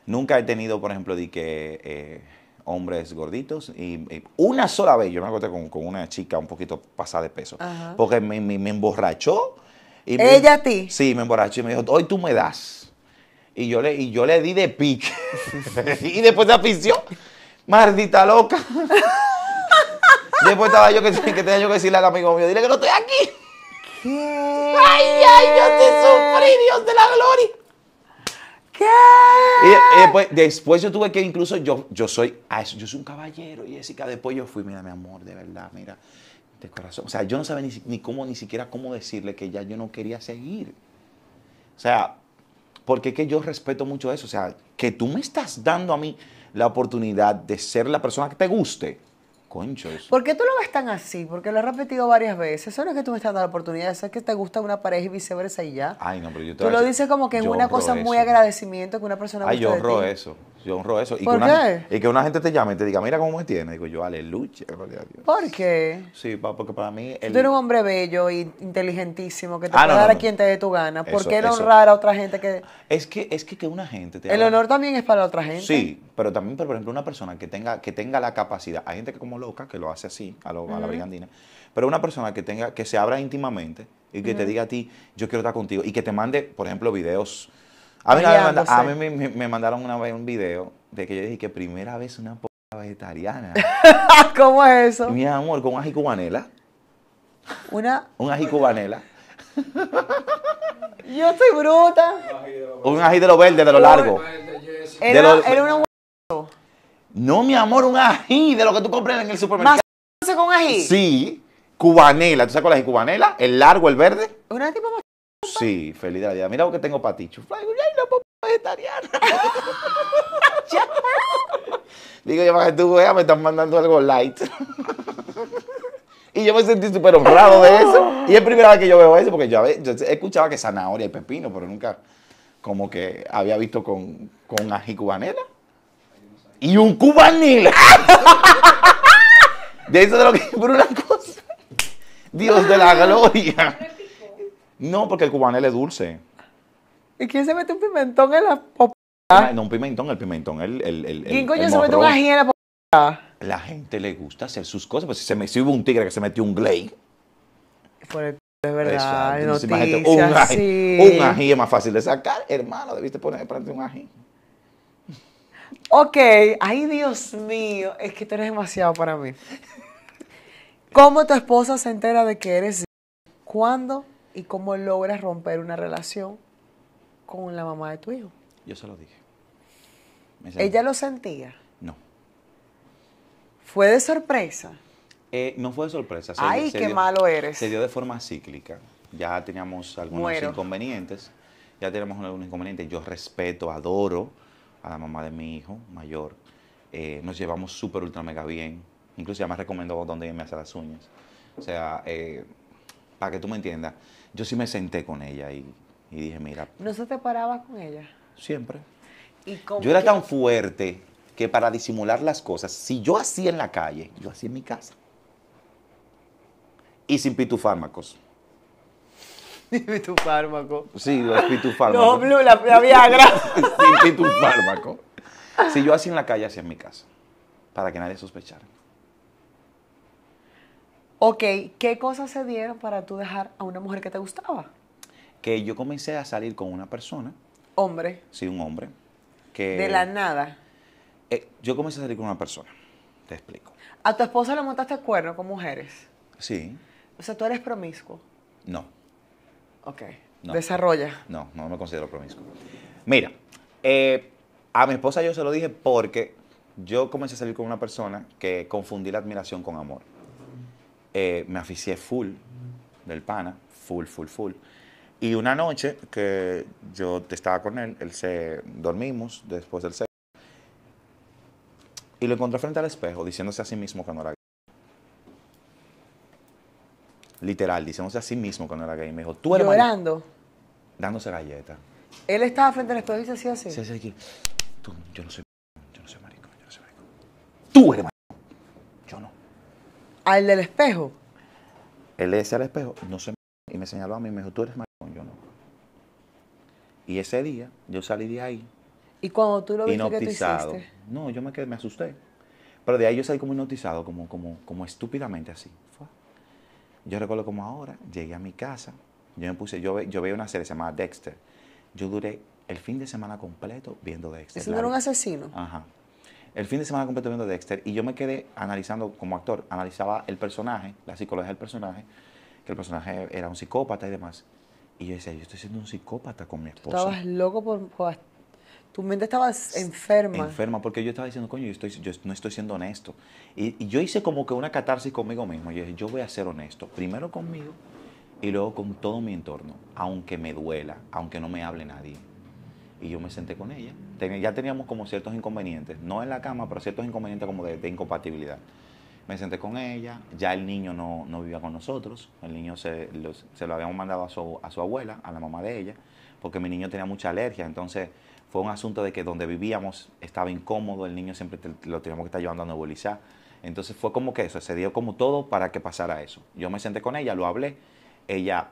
Speaker 2: nunca he tenido, por ejemplo, eh, hombres gorditos. Y, una sola vez yo me acosté con, con, una chica un poquito pasada de peso. Porque me, me, emborrachó. Y ¿Ella a ti? Sí, me emborrachó y me dijo, hoy tú me das. Y yo le, y yo le di de pique. y después se afición, Maldita loca. Después estaba yo que, que tenía yo que decirle al amigo mío, dile que no estoy aquí.
Speaker 1: ¿Qué? ¡Ay, ay, yo te sufrí, Dios de la gloria!
Speaker 2: ¿Qué? Eh, eh, pues, después, yo tuve que incluso, yo, yo soy, ah, yo soy un caballero, Jessica, después yo fui, mira, mi amor, de verdad, mira, de corazón. O sea, yo no sabía ni, cómo, ni siquiera cómo decirle que ya yo no quería seguir. O sea, porque que yo respeto mucho eso. O sea, que tú me estás dando a mí la oportunidad de ser la persona que te guste porque
Speaker 1: ¿Por qué tú lo ves tan así? Porque lo he repetido varias veces. Eso no es que tú me estás dando la oportunidad de que te gusta una pareja y viceversa y ya.
Speaker 2: Ay, no, pero yo Tú lo dices como que es una cosa muy
Speaker 1: agradecimiento que una persona Ay, yo ahorro
Speaker 2: eso. Yo honro eso. Y que una, Y que una gente te llame y te diga, mira cómo me tiene. Digo yo, aleluya,
Speaker 1: ¿Por qué?
Speaker 2: Sí, porque para mí... Tú eres un
Speaker 1: hombre bello e inteligentísimo que te ah, puede dar a quien te dé tu gana. ¿Por qué no honrar a otra gente
Speaker 2: que...? Es que es que, que una gente te... El
Speaker 1: honor también es para otra gente.
Speaker 2: Sí, pero también, por ejemplo, una persona que tenga, que tenga la capacidad... Hay gente que como loca, que lo hace así, a, la brigandina. Pero una persona que, tenga, que se abra íntimamente y que te diga a ti, yo quiero estar contigo. Y que te mande, por ejemplo, videos a mí, me, mandaron una vez un video de que yo dije que primera vez una p vegetariana. ¿Cómo es eso? Mi amor, con un ají cubanela. Una. un ají cubanela.
Speaker 1: yo soy bruta.
Speaker 2: Un ají de lo verde, de lo largo.
Speaker 1: Era, de lo... era una
Speaker 2: No, mi amor, un ají de lo que tú compras en el supermercado. ¿Más con ají? Sí. Cubanela. ¿Tú sabes cuál es cubanela? El largo, el verde. Una tipo más. Sí, feliz de la vida. Mira lo que tengo para ti
Speaker 1: vegetariano.
Speaker 2: Digo yo, para que tú veas, me están mandando algo light. y yo me sentí súper honrado de eso. Y es primera vez que yo veo eso, porque yo, he escuchaba que zanahoria y pepino, pero nunca como que había visto con, con ají cubanela. Y un cubanil de eso de lo que por una cosa. Dios de la gloria. No, porque el cubanela es dulce. ¿Y quién se mete un pimentón en la popa. Ah. No, un pimentón, el pimentón, el. el, ¿Quién coño se mete un ají en la popa? La gente le gusta hacer sus cosas. Pues si se me hubo un tigre que se metió un glade.
Speaker 1: Por el es verdad. noticias, un, ají, un ají
Speaker 2: es más fácil de sacar, hermano. Debiste poner frente un ají.
Speaker 1: Ok, ay Dios mío, es que tú eres demasiado para mí. ¿Cómo tu esposa se entera de que eres? ¿Cuándo y cómo logras romper una relación con la mamá de tu hijo.
Speaker 2: Yo se lo dije. ¿Ella lo sentía? No.
Speaker 1: ¿Fue de sorpresa?
Speaker 2: Eh, no fue de sorpresa. Ay, qué malo eres. Se dio de forma cíclica. Ya teníamos algunos inconvenientes. Ya tenemos algunos inconvenientes. Yo respeto, adoro a la mamá de mi hijo mayor. Eh, nos llevamos súper, ultra, mega bien. Incluso ya me recomendó donde me hace las uñas. O sea, eh, para que tú me entiendas, yo sí me senté con ella y y dije, mira.
Speaker 1: ¿No se te paraba con ella? Siempre. ¿Y yo era
Speaker 2: tan fuerte que para disimular las cosas, si yo hacía en la calle, yo hacía en mi casa. Y sin pitufármacos.
Speaker 1: Sin pitufármaco.
Speaker 2: Sí, pitufármacos. No, blue, la, la Viagra. sin pitufármaco. Si yo hacía en la calle, hacía en mi casa. Para que nadie sospechara.
Speaker 1: Ok, ¿qué cosas se dieron para tú dejar a una mujer que te gustaba?
Speaker 2: que yo comencé a salir con una persona. Hombre. Sí, un hombre. Que, de la nada. Eh, yo comencé a salir con una persona. Te explico.
Speaker 1: ¿A tu esposa le montaste cuerno con mujeres? Sí. O sea, ¿tú eres promiscuo? No. Ok. No. Desarrolla.
Speaker 2: No, no me considero promiscuo. Mira, eh, a mi esposa yo se lo dije porque yo comencé a salir con una persona que confundí la admiración con amor. Eh, me aficié full del pana, full, full, full. Y una noche que yo estaba con él, él se dormimos después del sexo. Y lo encontré frente al espejo, diciéndose a sí mismo que no era gay. Literal, diciéndose a sí mismo que no era gay. Me dijo, tú eres. Llorando. Dándose galleta.
Speaker 1: Él estaba frente al espejo y se hacía así.
Speaker 2: aquí. yo no soy. Yo no soy maricón. Yo no soy maricón. Tú eres maricón. Yo no.
Speaker 1: ¿Al del espejo?
Speaker 2: Él le decía al espejo, no sé Y me señaló a mí y me dijo, tú eres maricón. Y ese día yo salí de ahí. ¿Y cuando tú lo viste Que tú hiciste? No, yo me quedé, me asusté. Pero de ahí yo salí como hipnotizado, como, como, como estúpidamente así. Yo recuerdo como ahora, llegué a mi casa, yo me puse, yo, yo veía una serie llamada Dexter. Yo duré el fin de semana completo viendo Dexter. ¿Ese un asesino? Ajá. El fin de semana completo viendo Dexter y yo me quedé analizando como actor, analizaba el personaje, la psicología del personaje, que el personaje era un psicópata y demás. Y yo decía, yo estoy siendo un psicópata con mi esposa. Estabas
Speaker 1: loco por, Tu mente estaba enferma.
Speaker 2: Enferma, porque yo estaba diciendo, coño, yo, estoy, yo no estoy siendo honesto. Y, yo hice como que una catarsis conmigo mismo. Yo dije, yo voy a ser honesto. Primero conmigo y luego con todo mi entorno. Aunque me duela, aunque no me hable nadie. Y yo me senté con ella. ya teníamos como ciertos inconvenientes. No en la cama, pero ciertos inconvenientes como de, de incompatibilidad. Me senté con ella, ya el niño no, vivía con nosotros, el niño se, lo habíamos mandado a su, a su abuela, a la mamá de ella, porque mi niño tenía mucha alergia, entonces fue un asunto de que donde vivíamos estaba incómodo, el niño siempre lo teníamos que estar llevando a nebulizar. Entonces fue como que eso, se dio como todo para que pasara eso. Yo me senté con ella, lo hablé, ella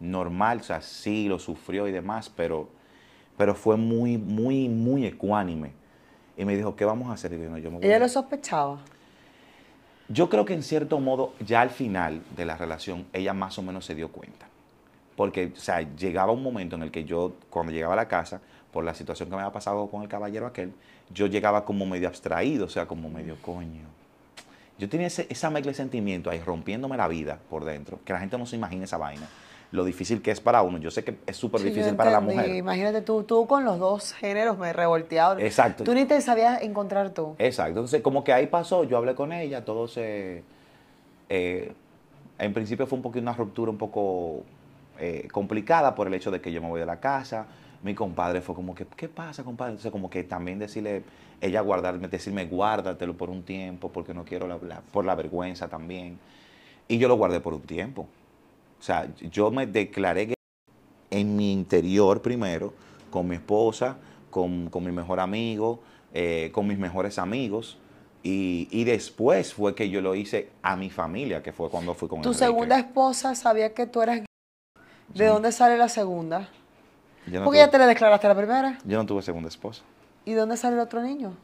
Speaker 2: normal, o sea, sí lo sufrió y demás, pero, pero fue muy, muy, muy ecuánime. Y me dijo, ¿qué vamos a hacer? me ¿Ella lo
Speaker 1: sospechaba?
Speaker 2: Yo creo que en cierto modo, ya al final de la relación, ella más o menos se dio cuenta. Porque, o sea, llegaba un momento en el que yo, cuando llegaba a la casa, por la situación que me había pasado con el caballero aquel, yo llegaba como medio abstraído, o sea, como medio coño. Yo tenía ese, esa mezcla de sentimientos ahí rompiéndome la vida por dentro, que la gente no se imagina esa vaina lo difícil que es para uno. Yo sé que es súper difícil para la mujer.
Speaker 1: Imagínate tú, tú con los dos géneros me revolteado. Exacto. Tú ni te sabías encontrar tú.
Speaker 2: Exacto. Entonces, como que ahí pasó, yo hablé con ella, todo se... Eh, en principio fue un poquito una ruptura un poco eh, complicada por el hecho de que yo me voy de la casa. Mi compadre fue como que, ¿qué pasa, compadre? Entonces, como que también decirle, ella guardarme, decirme, guárdatelo por un tiempo, porque no quiero hablar por la vergüenza también. Y yo lo guardé por un tiempo. O sea, yo me declaré en mi interior primero, con mi esposa, con, mi mejor amigo, eh, con mis mejores amigos. Y, después fue que yo lo hice a mi familia, que fue cuando fui con Tu segunda
Speaker 1: esposa sabía que tú eras ¿De dónde sale la segunda? Porque ya te la declaraste la primera.
Speaker 2: Yo no tuve segunda esposa.
Speaker 1: ¿Y dónde sale el otro niño?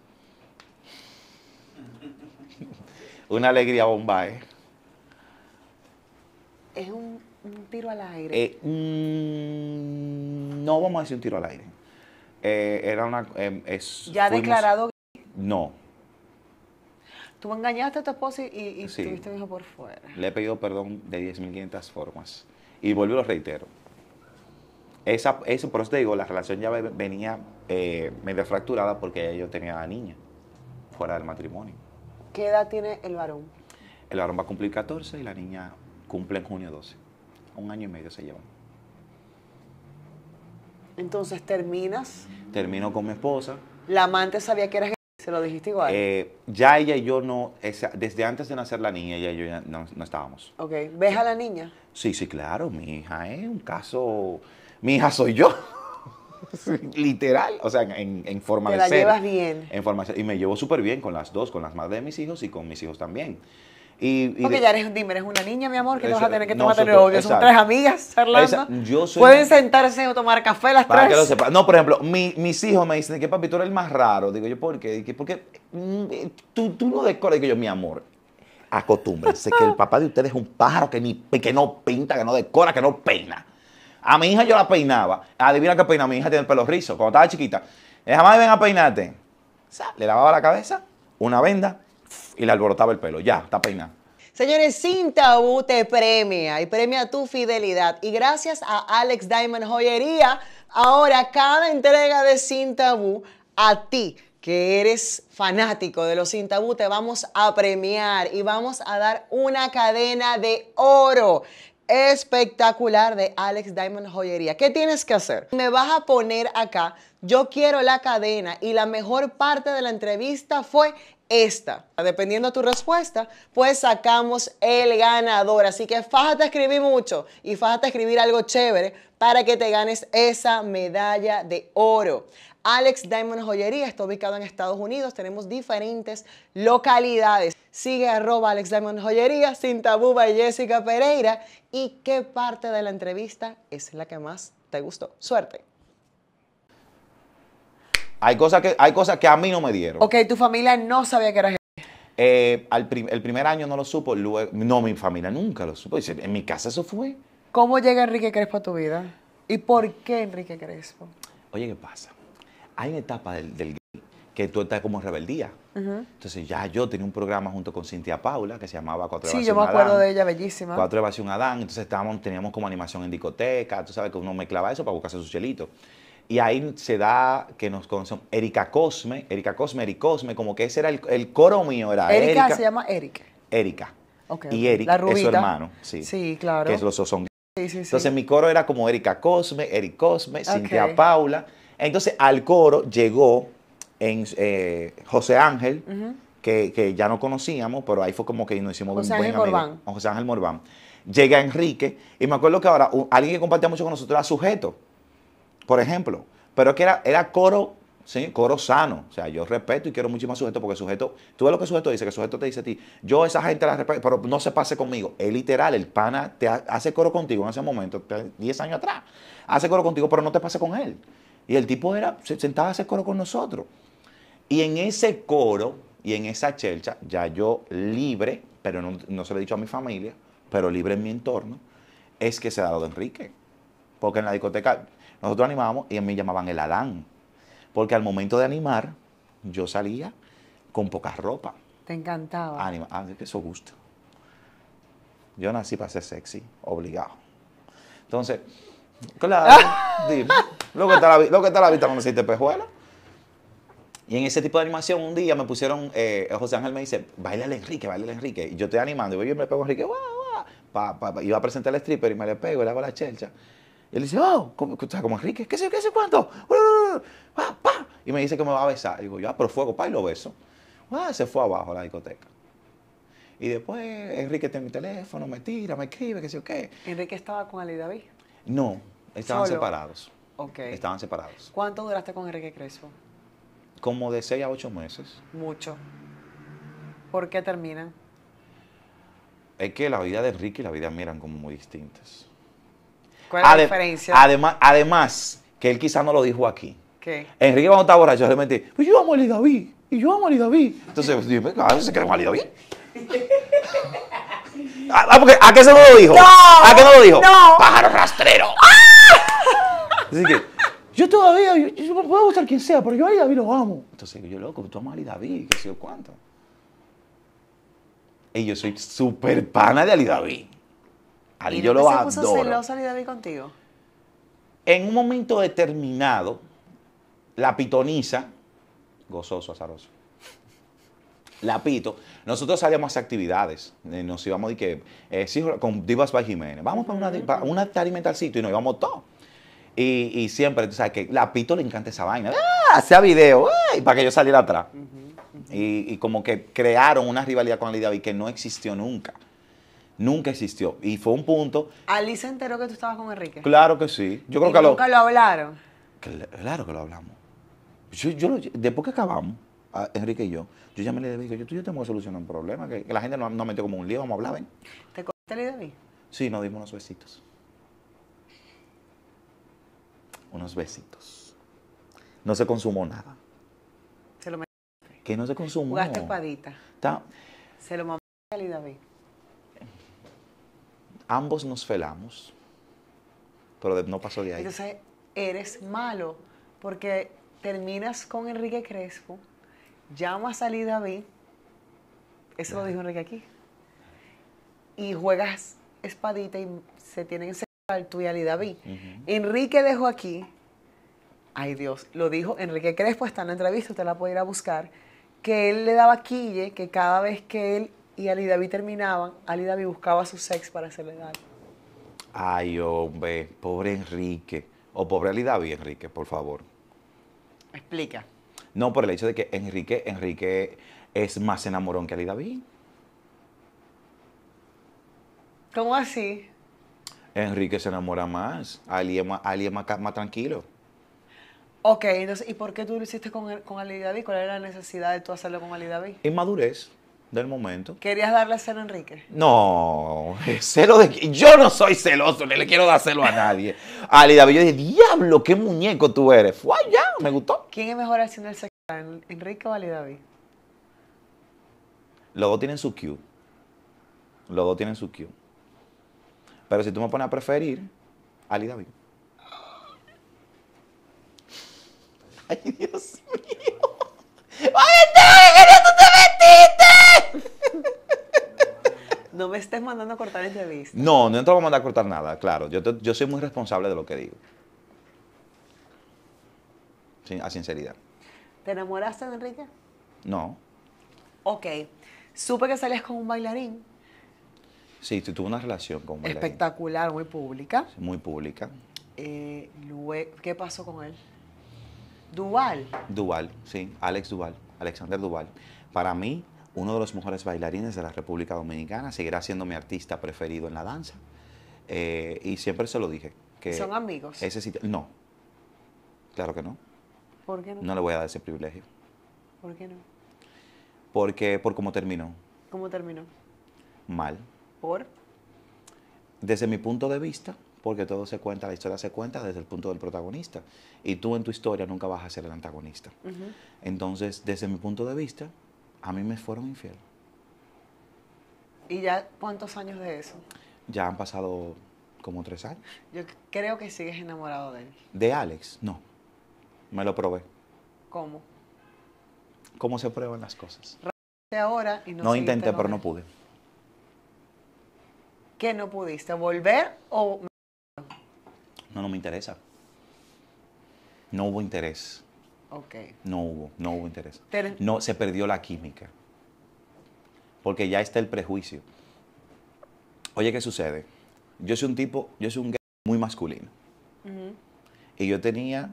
Speaker 2: Una alegría bomba, ¿eh?
Speaker 1: Es un un tiro al aire?
Speaker 2: Eh, mm, no vamos a decir un tiro al aire. Eh, era una. Em, es, ¿Ya ha declarado No.
Speaker 1: Tú engañaste a tu esposa y, tuviste un hijo por fuera.
Speaker 2: Le he pedido perdón de 10.500 formas. Y vuelvo y lo reitero. Esa, eso, por eso te digo, la relación ya venía eh, medio fracturada porque yo tenía a la niña fuera del matrimonio.
Speaker 1: ¿Qué edad tiene el varón?
Speaker 2: El varón va a cumplir 14 y la niña cumple en junio 12. Un año y medio se llevan.
Speaker 1: Entonces terminas.
Speaker 2: Termino con mi esposa.
Speaker 1: La amante sabía que eras Se lo dijiste igual.
Speaker 2: Eh, ya ella y yo no, desde antes de nacer la niña, ella y yo ya no, estábamos.
Speaker 1: Ok. ¿Ves a la niña?
Speaker 2: Sí, sí, claro. Mi hija es ¿eh? un caso. Mi hija soy yo. Literal, o sea, en, en forma Te de la llevas bien. En forma Y me llevo súper bien con las dos, con las madres de mis hijos y con mis hijos también. Porque ya eres,
Speaker 1: dime, eres una niña, mi amor, que vas a tener que tomar el Son tres amigas charlando. Pueden sentarse o tomar café las para Que lo
Speaker 2: No, por ejemplo, mis hijos me dicen que papi, tú eres el más raro. Digo yo, ¿por qué? Porque mm, eh, tú, tú no decoras. Digo yo, mi amor, acostúmbrense que el papá de ustedes es un pájaro que, ni, que no pinta, que no decora, que no peina. A mi hija yo la peinaba. Adivina que peina. Mi hija tiene el pelo rizo. Cuando estaba chiquita, jamás ven a peinarte. Le lavaba la cabeza, una venda, y le alborotaba el pelo. Ya, está peinada.
Speaker 1: Señores, Sin Tabú te premia y premia tu fidelidad. Y gracias a Alex Diamond Joyería, ahora cada entrega de Sin Tabú a ti que eres fanático de los Sin Tabú, te vamos a premiar y vamos a dar una cadena de oro espectacular de Alex Diamond Joyería. ¿Qué tienes que hacer? Me vas a poner acá, yo quiero la cadena y la mejor parte de la entrevista fue esta. Dependiendo de tu respuesta, pues sacamos el ganador. Así que fájate a escribir mucho y fájate a escribir algo chévere para que te ganes esa medalla de oro. Alex Diamond Joyería está ubicado en Estados Unidos. Tenemos diferentes localidades. Sigue arroba Alex Diamond Joyería, sin y Jessica Pereira. ¿Y qué parte de la entrevista es la que más te gustó? Suerte.
Speaker 2: Hay cosas que, hay cosas que a mí no me dieron. Ok, tu familia no sabía que eras eh, el primer año no lo supo, no, mi familia nunca lo supo. En mi casa eso fue.
Speaker 1: ¿Cómo llega Enrique Crespo a tu vida? ¿Y por qué Enrique Crespo?
Speaker 2: Oye, ¿qué pasa? Hay una etapa del, del que tú estás como rebeldía. Entonces ya yo tenía un programa junto con Cintia Paula que se llamaba Cuatro Evasión Sí, yo me acuerdo de
Speaker 1: ella, bellísima. Cuatro
Speaker 2: Evasión Adán. Entonces estábamos, teníamos como animación en discoteca, tú sabes que uno mezclaba eso para buscarse su chelito y ahí se da que nos conocemos. Erika Cosme, Erika Cosme, Erika Cosme, como que ese era el, coro mío, era Erika. Erika se
Speaker 1: llama Erika. Erika. Okay, y Erika es su hermano, sí. Sí, claro. Que es los dos Entonces
Speaker 2: mi coro era como Erika Cosme, Erika Cosme, Cintia Paula. Entonces al coro llegó en, eh, José Ángel, que, ya no conocíamos, pero ahí fue como que nos hicimos José un buen Ángel amigo. José Ángel Morbán. Llega Enrique, y me acuerdo que ahora alguien que compartía mucho con nosotros era sujeto por ejemplo. Pero que era, era coro ¿sí? Coro sano. O sea, yo respeto y quiero mucho más sujeto porque sujeto, tú ves lo que sujeto dice, que sujeto te dice a ti, yo esa gente la respeto, pero no se pase conmigo. Es literal, el pana te hace coro contigo en ese momento, 10 años atrás, hace coro contigo, pero no te pase con él. Y el tipo era, se sentaba a hacer coro con nosotros. Y en ese coro y en esa chelcha, ya yo libre, pero no, se lo he dicho a mi familia, pero libre en mi entorno, es que se ha dado de Enrique. Porque en la discoteca, nosotros animábamos y a me llamaban el Adán. Porque al momento de animar, yo salía con poca ropa.
Speaker 1: Te encantaba.
Speaker 2: Anima, ah, eso gusta. Yo nací para ser sexy, obligado. Entonces, claro, lo que está la, está la vista cuando hiciste pejuela. Y en ese tipo de animación, un día me pusieron, eh, José Ángel me dice, baila Enrique, baila Enrique. Y yo estoy animando, y yo me pego a Enrique, guau, Iba a presentar el stripper y me le pego, le hago la chelcha. Y él dice, oh, como, o como Enrique, ¿qué sé, qué sé cuánto? Y me dice que me va a besar. Y digo, yo, ah, pero fuego, pa, y lo beso. Ah, se fue abajo a la discoteca. Y después Enrique tiene mi teléfono, me tira, me escribe, qué sé yo
Speaker 1: qué. ¿Enrique estaba con Ali David?
Speaker 2: No, estaban separados. Ok. Estaban separados.
Speaker 1: ¿Cuánto duraste con Enrique Crespo?
Speaker 2: Como de seis a ocho meses.
Speaker 1: Mucho. ¿Por qué terminan?
Speaker 2: Es que la vida de Enrique y la vida de mí eran como muy distintas. ¿Cuál es la diferencia? Además, además, que él quizá no lo dijo aquí. ¿Qué? Enrique a está borracho realmente, pues yo amo a Ali David, y yo amo a Ali David. Entonces, pues, dime, veces se cree Ali David. Ah, ah, ¿A qué se lo dijo? No, ¿A qué no lo dijo? No. Pájaro rastrero. ¡Ah! Así que, yo todavía, yo, puedo gustar quien sea, pero yo a Ali David lo amo. Entonces, yo loco, tú amas a Ali David, qué sé yo cuánto. Y yo soy súper pana de Ali David. ¿Y yo lo adoro. contigo? En un momento determinado, la pitoniza, gozoso, azaroso, la pito. Nosotros salíamos a hacer actividades, eh, nos íbamos de que, eh, con Divas by Jiménez, vamos para una, para y nos íbamos todos. Y, siempre, tú sabes que la Pito le encanta esa vaina. ¡Ah! Hacía video, Para que yo saliera atrás. Y, como que crearon una rivalidad con Ali David que no existió nunca. Nunca existió. Y fue un punto.
Speaker 1: ¿Ali se enteró que tú estabas con Enrique? Claro
Speaker 2: que sí. Yo creo que nunca
Speaker 1: lo, hablaron.
Speaker 2: claro que lo hablamos. después que acabamos, Enrique y yo, yo llamé a y dije, yo, yo tengo que solucionar un problema, que, la gente nos no metió como un lío, vamos a hablar, ven. ¿Te cogiste a David? Sí, nos dimos unos besitos. Unos besitos. No se consumó nada. Se lo Que no se consumó. Jugaste
Speaker 1: espadita. Se lo mamó a David
Speaker 2: ambos nos felamos, pero no pasó de ahí. Entonces
Speaker 1: eres malo, porque terminas con Enrique Crespo, llamas a mí. eso lo dijo Enrique aquí, y juegas espadita y se tienen separar tú y Ali David. Enrique dejó aquí, ay Dios, lo dijo Enrique Crespo, está en la entrevista, usted la puede ir a buscar, que él le daba quille, que cada vez que él y Ali David terminaban, Ali David buscaba su sex para ser daño.
Speaker 2: Ay, hombre, pobre Enrique. O pobre Ali David, Enrique, por favor. Explica. No, por el hecho de que Enrique, Enrique es más enamorón que Ali David.
Speaker 1: ¿Cómo así?
Speaker 2: Enrique se enamora más. Ali es más, tranquilo.
Speaker 1: Ok, entonces, ¿y por qué tú lo hiciste con, con Ali David? ¿Cuál era la necesidad de tú hacerlo con Ali David?
Speaker 2: Inmadurez del momento.
Speaker 1: ¿Querías darle celo a Enrique?
Speaker 2: No, celo de... Yo no soy celoso, no le quiero dar celo a nadie. Ali David, yo dije, diablo, qué muñeco tú eres. Fue allá, me gustó.
Speaker 1: ¿Quién es mejor haciendo el sexo? ¿Enrique o Ali David?
Speaker 2: Los dos tienen su cue. Los dos tienen su cue. Pero si tú me pones a preferir, Ali David. Ay, Dios mío.
Speaker 1: ¡Ay, No me estés mandando
Speaker 2: a cortar entrevistas. No, no te voy a mandar a cortar nada, claro. Yo, soy muy responsable de lo que digo. a sinceridad.
Speaker 1: ¿Te enamoraste de Enrique? No. Ok. Supe que salías con un bailarín.
Speaker 2: Sí, tú tuve una relación con un bailarín.
Speaker 1: Espectacular, muy pública.
Speaker 2: Muy pública.
Speaker 1: Eh, ¿Qué pasó con él? Duval.
Speaker 2: Duval, sí. Alex Duval. Alexander Duval. Para mí, uno de los mejores bailarines de la República Dominicana, seguirá siendo mi artista preferido en la danza. Eh, y siempre se lo dije. Que ¿Son amigos? Ese no, claro que no. ¿Por qué no? No le voy a dar ese privilegio. ¿Por qué no? Porque, por cómo terminó. ¿Cómo terminó? Mal. ¿Por? Desde mi punto de vista, porque todo se cuenta, la historia se cuenta desde el punto del protagonista. Y tú en tu historia nunca vas a ser el antagonista. Entonces, desde mi punto de vista, a mí me fueron infiel.
Speaker 1: ¿Y ya cuántos años de eso?
Speaker 2: Ya han pasado como tres años.
Speaker 1: Yo creo que sigues enamorado de él.
Speaker 2: ¿De Alex? No. Me lo probé. ¿Cómo? ¿Cómo se prueban las cosas?
Speaker 1: Ahora no, no intenté, pero no pude. ¿Qué no pudiste? ¿Volver o.?
Speaker 2: No, no me interesa. No hubo interés. No hubo, no hubo interés. no, se perdió la química. Porque ya está el prejuicio. Oye, ¿qué sucede? Yo soy un tipo, yo soy un gay muy masculino. Y yo tenía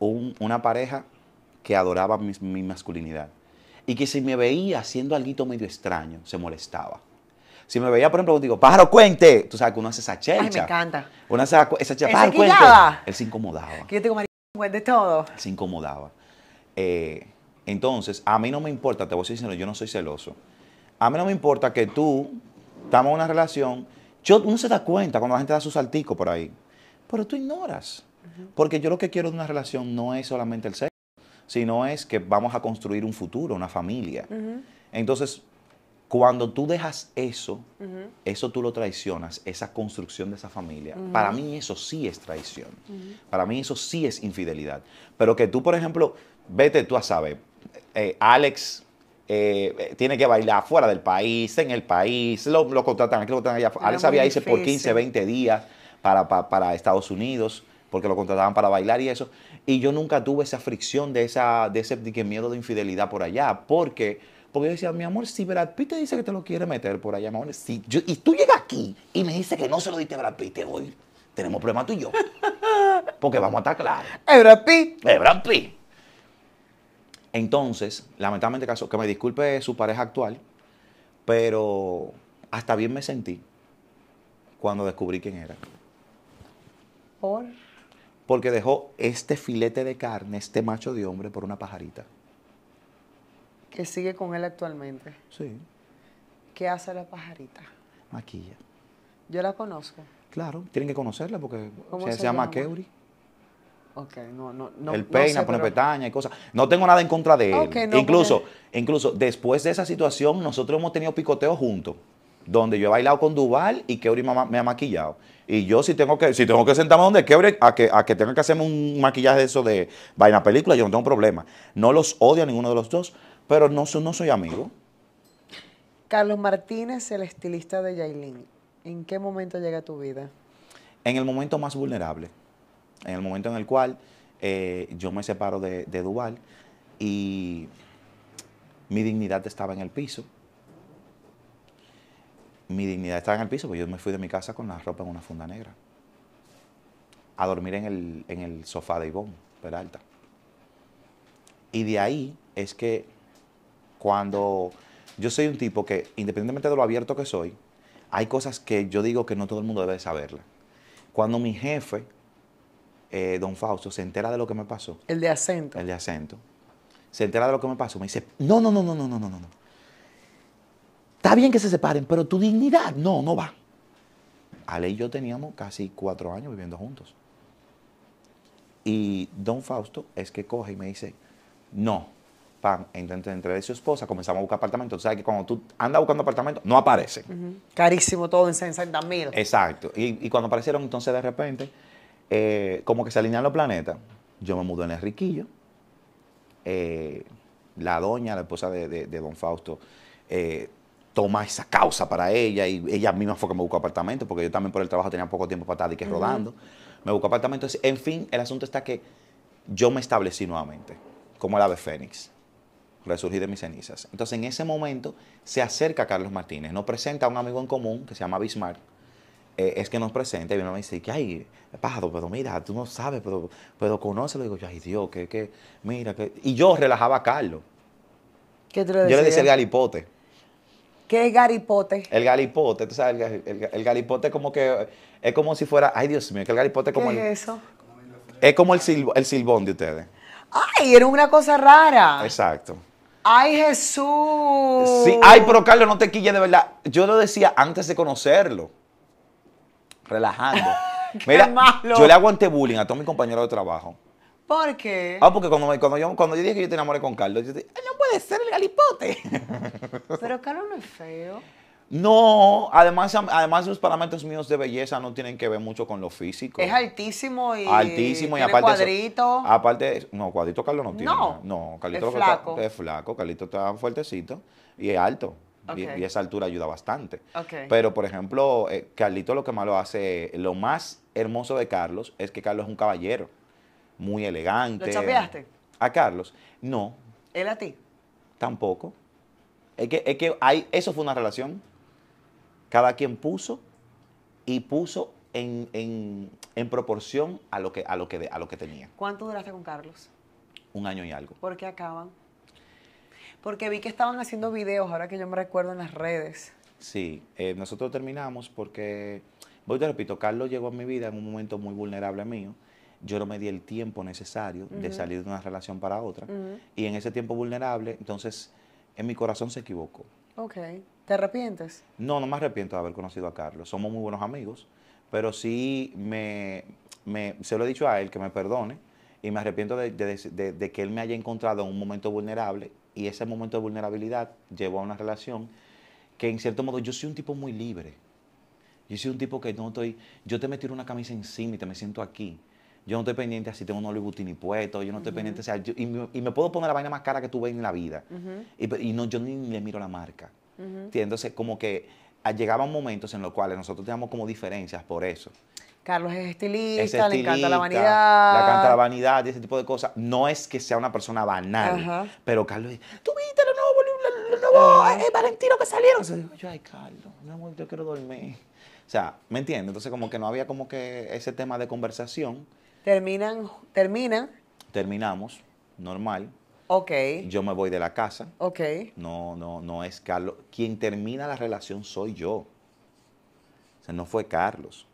Speaker 2: una pareja que adoraba mi, masculinidad. Y que si me veía haciendo algo medio extraño, se molestaba. Si me veía, por ejemplo, digo, pájaro, cuente. Tú sabes que uno hace esa chelcha. Ay, me encanta. Uno hace esa, cuente. Él se incomodaba. yo pues de todo. Se incomodaba. Eh, entonces, a mí no me importa, te voy a decir, yo no soy celoso. A mí no me importa que tú estamos en una relación. Yo, uno se da cuenta cuando la gente da su saltico por ahí, pero tú ignoras. Porque yo lo que quiero de una relación no es solamente el sexo, sino es que vamos a construir un futuro, una familia. Entonces, cuando tú dejas eso, eso tú lo traicionas, esa construcción de esa familia. Para mí eso sí es traición. Para mí eso sí es infidelidad. Pero que tú, por ejemplo, vete tú a saber, eh, Alex eh, eh, tiene que bailar fuera del país, en el país, lo, contratan aquí, lo contratan allá. Alex había ido por 15, 20 días para, Estados Unidos porque lo contrataban para bailar y eso. Y yo nunca tuve esa fricción de, esa, de ese miedo de infidelidad por allá, porque porque yo decía, mi amor, si Brad Pitt te dice que te lo quiere meter por allá, mi y tú llegas aquí y me dices que no se lo diste a Brad Pitt, te voy. Tenemos problema tú y yo. Porque vamos a estar claros. Es Brad Pitt. Brad Pitt. Entonces, lamentablemente, caso, que me disculpe su pareja actual, pero hasta bien me sentí cuando descubrí quién era. ¿Por? Porque dejó este filete de carne, este macho de hombre, por una pajarita
Speaker 1: que sigue con él actualmente. Sí. ¿Qué hace la pajarita? Maquilla. Yo la conozco.
Speaker 2: Claro, tienen que conocerla porque se, llama Keuri.
Speaker 1: Ok, no, no, no. El peina, pone
Speaker 2: pestañas y cosas. No tengo nada en contra de él. incluso, incluso después de esa situación, nosotros hemos tenido picoteos juntos. Donde yo he bailado con Duval y Keuri me ha maquillado. Y yo si tengo que, si tengo que sentarme donde Keuri a que, a que tenga que hacerme un maquillaje de eso de vaina película, yo no tengo problema. No los odio a ninguno de los dos pero no, soy amigo.
Speaker 1: Carlos Martínez, el estilista de Yailin, ¿en qué momento llega tu vida?
Speaker 2: En el momento más vulnerable, en el momento en el cual eh, yo me separo de, de Duval y mi dignidad estaba en el piso. Mi dignidad estaba en el piso, porque yo me fui de mi casa con la ropa en una funda negra. A dormir en el, en el sofá de Ivonne Peralta. Y de ahí es que cuando yo soy un tipo que, independientemente de lo abierto que soy, hay cosas que yo digo que no todo el mundo debe saberla. Cuando mi jefe, eh, don Fausto, se entera de lo que me pasó. El de acento. El de acento. Se entera de lo que me pasó. Me dice, no, no, no, no, no, no, no, no. Está bien que se separen, pero tu dignidad no, no va. Ale y yo teníamos casi cuatro años viviendo juntos. Y don Fausto es que coge y me dice, no, Pam, e entrar a su esposa, comenzamos a buscar apartamentos. sabes que cuando tú andas buscando apartamentos, no aparece. Carísimo todo en 60 mil. Exacto. Y, cuando aparecieron, entonces de repente, eh, como que se alinean los planetas. Yo me mudo en el Riquillo. Eh, la doña, la esposa de, don Fausto, eh, toma esa causa para ella y ella misma fue que me buscó apartamento, porque yo también por el trabajo tenía poco tiempo para estar y que rodando. Me buscó apartamento. En fin, el asunto está que yo me establecí nuevamente, como el ave fénix resurgir de mis cenizas. Entonces en ese momento se acerca Carlos Martínez, nos presenta a un amigo en común que se llama Bismarck, eh, es que nos presenta y uno me dice, que hay, pájaro? pero mira, tú no sabes, pero, pero conócelo. Y digo ay Dios, que, qué? mira, que... Y yo relajaba a Carlos.
Speaker 1: ¿Qué te decía? Yo le decía el
Speaker 2: galipote. ¿Qué es galipote? El galipote, tú sabes, el, galipote como que, es como si fuera, ay Dios mío, que el galipote como es eso? Es como el, el silbón de ustedes.
Speaker 1: Ay, era una cosa rara. Exacto. ¡Ay, Jesús! Sí, ay, pero
Speaker 2: Carlos, no te quilles, de verdad. Yo lo decía antes de conocerlo. Relajando. Mira, malo. yo le aguanté bullying a todos mis compañeros de trabajo.
Speaker 1: ¿Por qué? Ah,
Speaker 2: porque cuando, yo, cuando yo dije que yo te enamoré con Carlos, yo dije,
Speaker 1: no puede ser el galipote. Pero Carlos no es feo.
Speaker 2: No, además, además los parámetros míos de belleza no tienen que ver mucho con lo físico.
Speaker 1: Es altísimo y. Altísimo y aparte. cuadrito.
Speaker 2: aparte, no, cuadrito Carlos no tiene. No, Carlito es flaco. es flaco, Carlito está fuertecito y es alto. Y, esa altura ayuda bastante. Pero, por ejemplo, eh, Carlito lo que más lo hace, lo más hermoso de Carlos es que Carlos es un caballero, muy elegante. ¿Lo chapeaste? ¿A Carlos? No. ¿Él a ti? Tampoco. Es que, es que hay, eso fue una relación. Cada quien puso y puso en, proporción a lo, que, a, lo que, a lo que tenía.
Speaker 1: ¿Cuánto duraste con Carlos?
Speaker 2: Un año y algo.
Speaker 1: ¿Por qué acaban? Porque vi que estaban haciendo videos, ahora que yo me recuerdo en las redes.
Speaker 2: Sí, eh, nosotros terminamos porque, voy te repito, Carlos llegó a mi vida en un momento muy vulnerable mío. Yo no me di el tiempo necesario de salir de una relación para otra. Y en ese tiempo vulnerable, entonces, en mi corazón se equivocó.
Speaker 1: Ok. ¿Te arrepientes?
Speaker 2: No, no me arrepiento de haber conocido a Carlos. Somos muy buenos amigos, pero sí me, se lo he dicho a él que me perdone y me arrepiento de, que él me haya encontrado en un momento vulnerable y ese momento de vulnerabilidad llevó a una relación que en cierto modo yo soy un tipo muy libre. Yo soy un tipo que no estoy, yo te meto una camisa encima y te me siento aquí. Yo no estoy pendiente Así tengo un Louis y puesto, yo no estoy pendiente, o sea, y, me puedo poner la vaina más cara que tú ves en la vida. y, y, no, yo ni le miro la marca como que ah, llegaban momentos en los cuales nosotros teníamos como diferencias por eso.
Speaker 1: Carlos es estilista, le encanta la vanidad. Le encanta la
Speaker 2: vanidad y ese tipo de cosas. No es que sea una persona banal, pero Carlos dice, ¿tú viste los nuevos, lo nuevo, eh, Valentino que salieron? yo, ay, Carlos, yo quiero dormir. O sea, ¿me entiendes? Entonces como que no había como que ese tema de conversación.
Speaker 1: Terminan, termina
Speaker 2: Terminamos, normal. Ok. Yo me voy de la casa. Ok. No, no, no es Carlos. Quien termina la relación soy yo. O sea, no fue Carlos.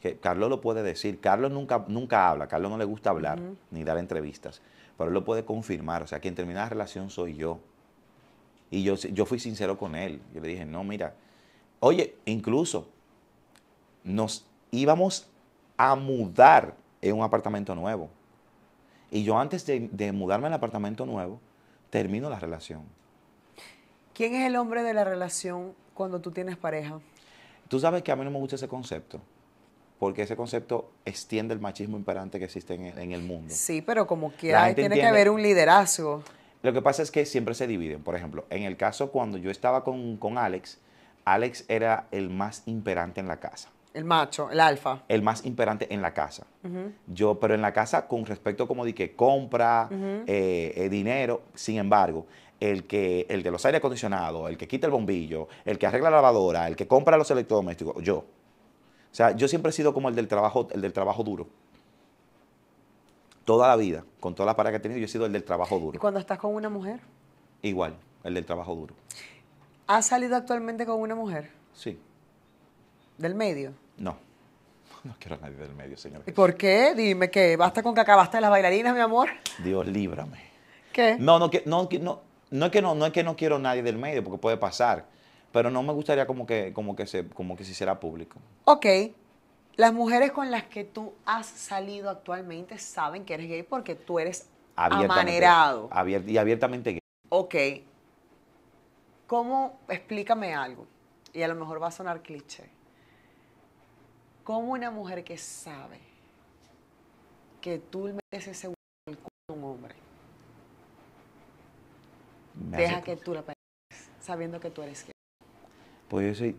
Speaker 2: Que Carlos lo puede decir. Carlos nunca, nunca habla. Carlos no le gusta hablar ni dar entrevistas. Pero él lo puede confirmar. O sea, quien termina la relación soy yo. Y yo, yo fui sincero con él. Yo le dije, no, mira. Oye, incluso nos íbamos a mudar en un apartamento nuevo. Y yo antes de, mudarme al apartamento nuevo, termino la relación.
Speaker 1: ¿Quién es el hombre de la relación cuando tú tienes pareja?
Speaker 2: Tú sabes que a mí no me gusta ese concepto, porque ese concepto extiende el machismo imperante que existe en, el, mundo. Sí,
Speaker 1: pero como que hay, tiene que haber un liderazgo.
Speaker 2: Lo que pasa es que siempre se dividen. Por ejemplo, en el caso cuando yo estaba con, con Alex, Alex era el más imperante en la casa. El macho, el alfa. El más imperante en la casa. Yo, pero en la casa con respecto como de que compra, eh, eh, dinero, sin embargo, el que, el de los aire acondicionados, el que quita el bombillo, el que arregla la lavadora, el que compra los electrodomésticos, yo. O sea, yo siempre he sido como el del trabajo, el del trabajo duro. Toda la vida, con todas las paradas que he tenido, yo he sido el del trabajo duro. ¿Y cuando estás
Speaker 1: con una mujer?
Speaker 2: Igual, el del trabajo duro. ¿Has
Speaker 1: salido actualmente con una mujer? Sí. ¿Del medio?
Speaker 2: No. No quiero a nadie del medio, señor.
Speaker 1: ¿Por qué? Dime que basta con que acabaste las bailarinas, mi amor.
Speaker 2: Dios, líbrame. ¿Qué? No, no, que, no, no, es que no, no es que no quiero a nadie del medio, porque puede pasar. Pero no me gustaría como que, como que se, como que hiciera público.
Speaker 1: Ok. Las mujeres con las que tú has salido actualmente saben que eres gay porque tú eres
Speaker 2: amanerado. y abiertamente gay.
Speaker 1: Ok. ¿Cómo? Explícame algo. Y a lo mejor va a sonar cliché ¿Cómo una mujer que sabe que tú metes ese un hombre, deja que tú la penetres, sabiendo que tú eres que?
Speaker 2: Pues yo soy,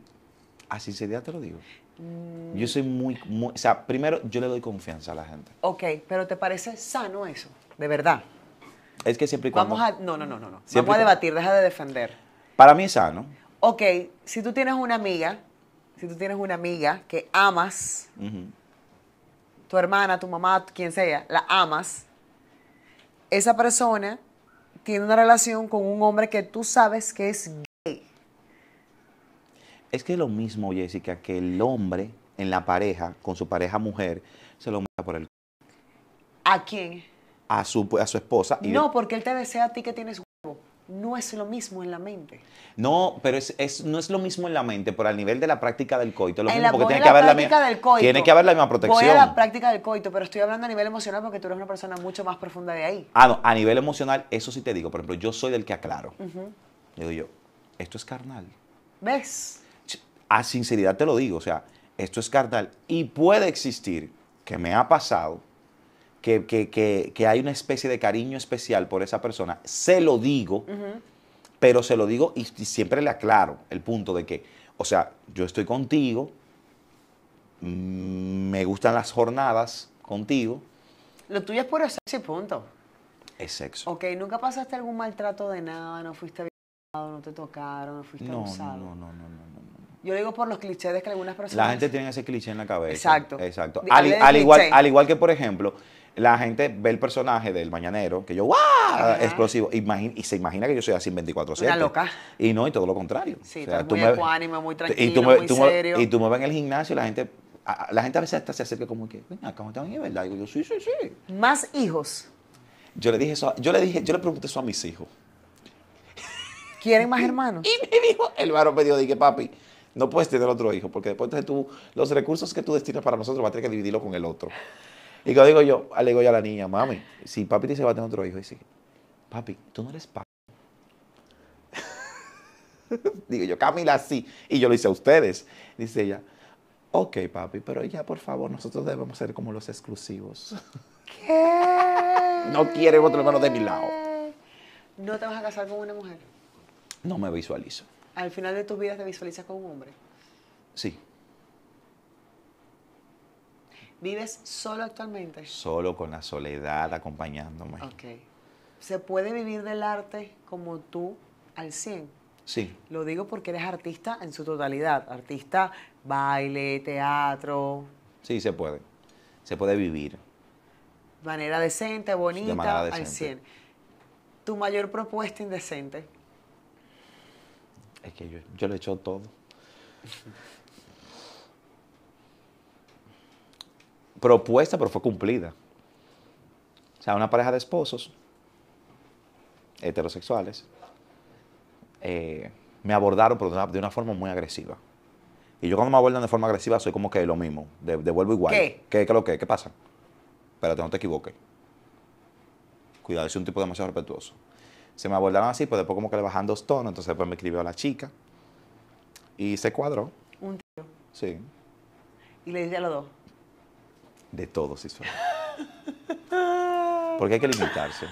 Speaker 2: a sinceridad te lo digo. Mm. Yo soy muy, o sea, primero yo le doy confianza a la gente.
Speaker 1: Ok, pero ¿te parece sano eso?
Speaker 2: De verdad. Es que siempre Vamos
Speaker 1: a, no, no, no, no, no. Vamos a debatir, deja de defender.
Speaker 2: Para mí es sano.
Speaker 1: Ok, si tú tienes una amiga si tú tienes una amiga que amas, tu hermana, tu mamá, quien sea, la amas, esa persona tiene una relación con un hombre que tú sabes que es gay.
Speaker 2: Es que es lo mismo, Jessica, que el hombre en la pareja, con su pareja mujer, se lo manda por el...
Speaker 1: ¿A quién?
Speaker 2: A su, a su esposa. Y no,
Speaker 1: porque él te desea a ti que tienes no es lo mismo en la mente.
Speaker 2: No, pero es, no es lo mismo en la mente, por al nivel de la práctica del coito. Lo en mismo, la, porque tiene, que haber la del coito, tiene que haber la misma protección. Voy a la
Speaker 1: práctica del coito, pero estoy hablando a nivel emocional porque tú eres una persona mucho más profunda de ahí.
Speaker 2: Ah, no, a nivel emocional, eso sí te digo. Por ejemplo, yo soy del que aclaro. le Digo yo, esto es carnal. ¿Ves? A sinceridad te lo digo, o sea, esto es carnal. Y puede existir, que me ha pasado, que, hay una especie de cariño especial por esa persona, se lo digo, pero se lo digo y, siempre le aclaro el punto de que, o sea, yo estoy contigo, mm, me gustan las jornadas contigo.
Speaker 1: Lo tuyo es puro sexo
Speaker 2: punto. Es sexo.
Speaker 1: Ok, ¿nunca pasaste algún maltrato de nada? ¿No fuiste violado? ¿No te tocaron? ¿No fuiste abusado?
Speaker 2: No, no, no, no, no.
Speaker 1: Yo digo por los clichés que algunas personas... La gente
Speaker 2: tiene ese cliché en la cabeza. Exacto. Exacto. igual, al igual que, por ejemplo, la gente ve el personaje del mañanero, que yo, ¡guau! Explosivo. y se imagina que yo soy así en 24-7. Una loca. Y no, y todo lo contrario. Sí, tú muy
Speaker 1: muy tranquilo, y tú me, muy serio. y tú
Speaker 2: me ves en el gimnasio y la gente, a, la gente a veces hasta se acerca como que, venga, ¿cómo están? Y verdad. Y yo, sí, sí, sí. ¿Más hijos? Yo le dije eso, yo le dije, yo le pregunté eso a mis hijos. ¿Quieren más hermanos? Y, me dijo, el varón me dijo, dije, papi, no puedes tener otro hijo, porque después de tú, los recursos que tú destinas para nosotros vas a tener que dividirlo con el otro. Y que digo yo, ah, le digo yo a la niña, mami, si papi dice va a tener otro hijo, Y dice, papi, tú no eres papi. digo yo, Camila, sí. Y yo lo hice a ustedes. Dice ella, ok, papi, pero ya, por favor, nosotros debemos ser como los exclusivos.
Speaker 1: ¿Qué? No quieren otro hermano de mi lado. ¿No te vas a casar con una mujer?
Speaker 2: No me visualizo.
Speaker 1: ¿Al final de tus vidas te visualizas con un hombre? Sí. ¿Vives solo actualmente?
Speaker 2: Solo con la soledad acompañándome.
Speaker 1: Ok. ¿Se puede vivir del arte como tú al 100? Sí. Lo digo porque eres artista en su totalidad. Artista, baile, teatro.
Speaker 2: Sí, se puede. Se puede vivir. De
Speaker 1: Manera decente, bonita, al 100. ¿Tu mayor propuesta indecente?
Speaker 2: Es que yo, yo lo he hecho todo. propuesta, pero fue cumplida. O sea, una pareja de esposos heterosexuales eh, me abordaron de, una, forma muy agresiva. Y yo cuando me abordan de forma agresiva soy como que lo mismo, devuelvo igual. ¿Qué? ¿Qué, lo que? ¿Qué pasa? Espérate, no te equivoques. Cuidado, es un tipo demasiado respetuoso. Se me abordaron así, pues después como que le bajan dos tonos, entonces después me escribió a la chica y se cuadró. ¿Un tío? Sí. ¿Y le dije a los dos? de todo si Porque hay que limitarse.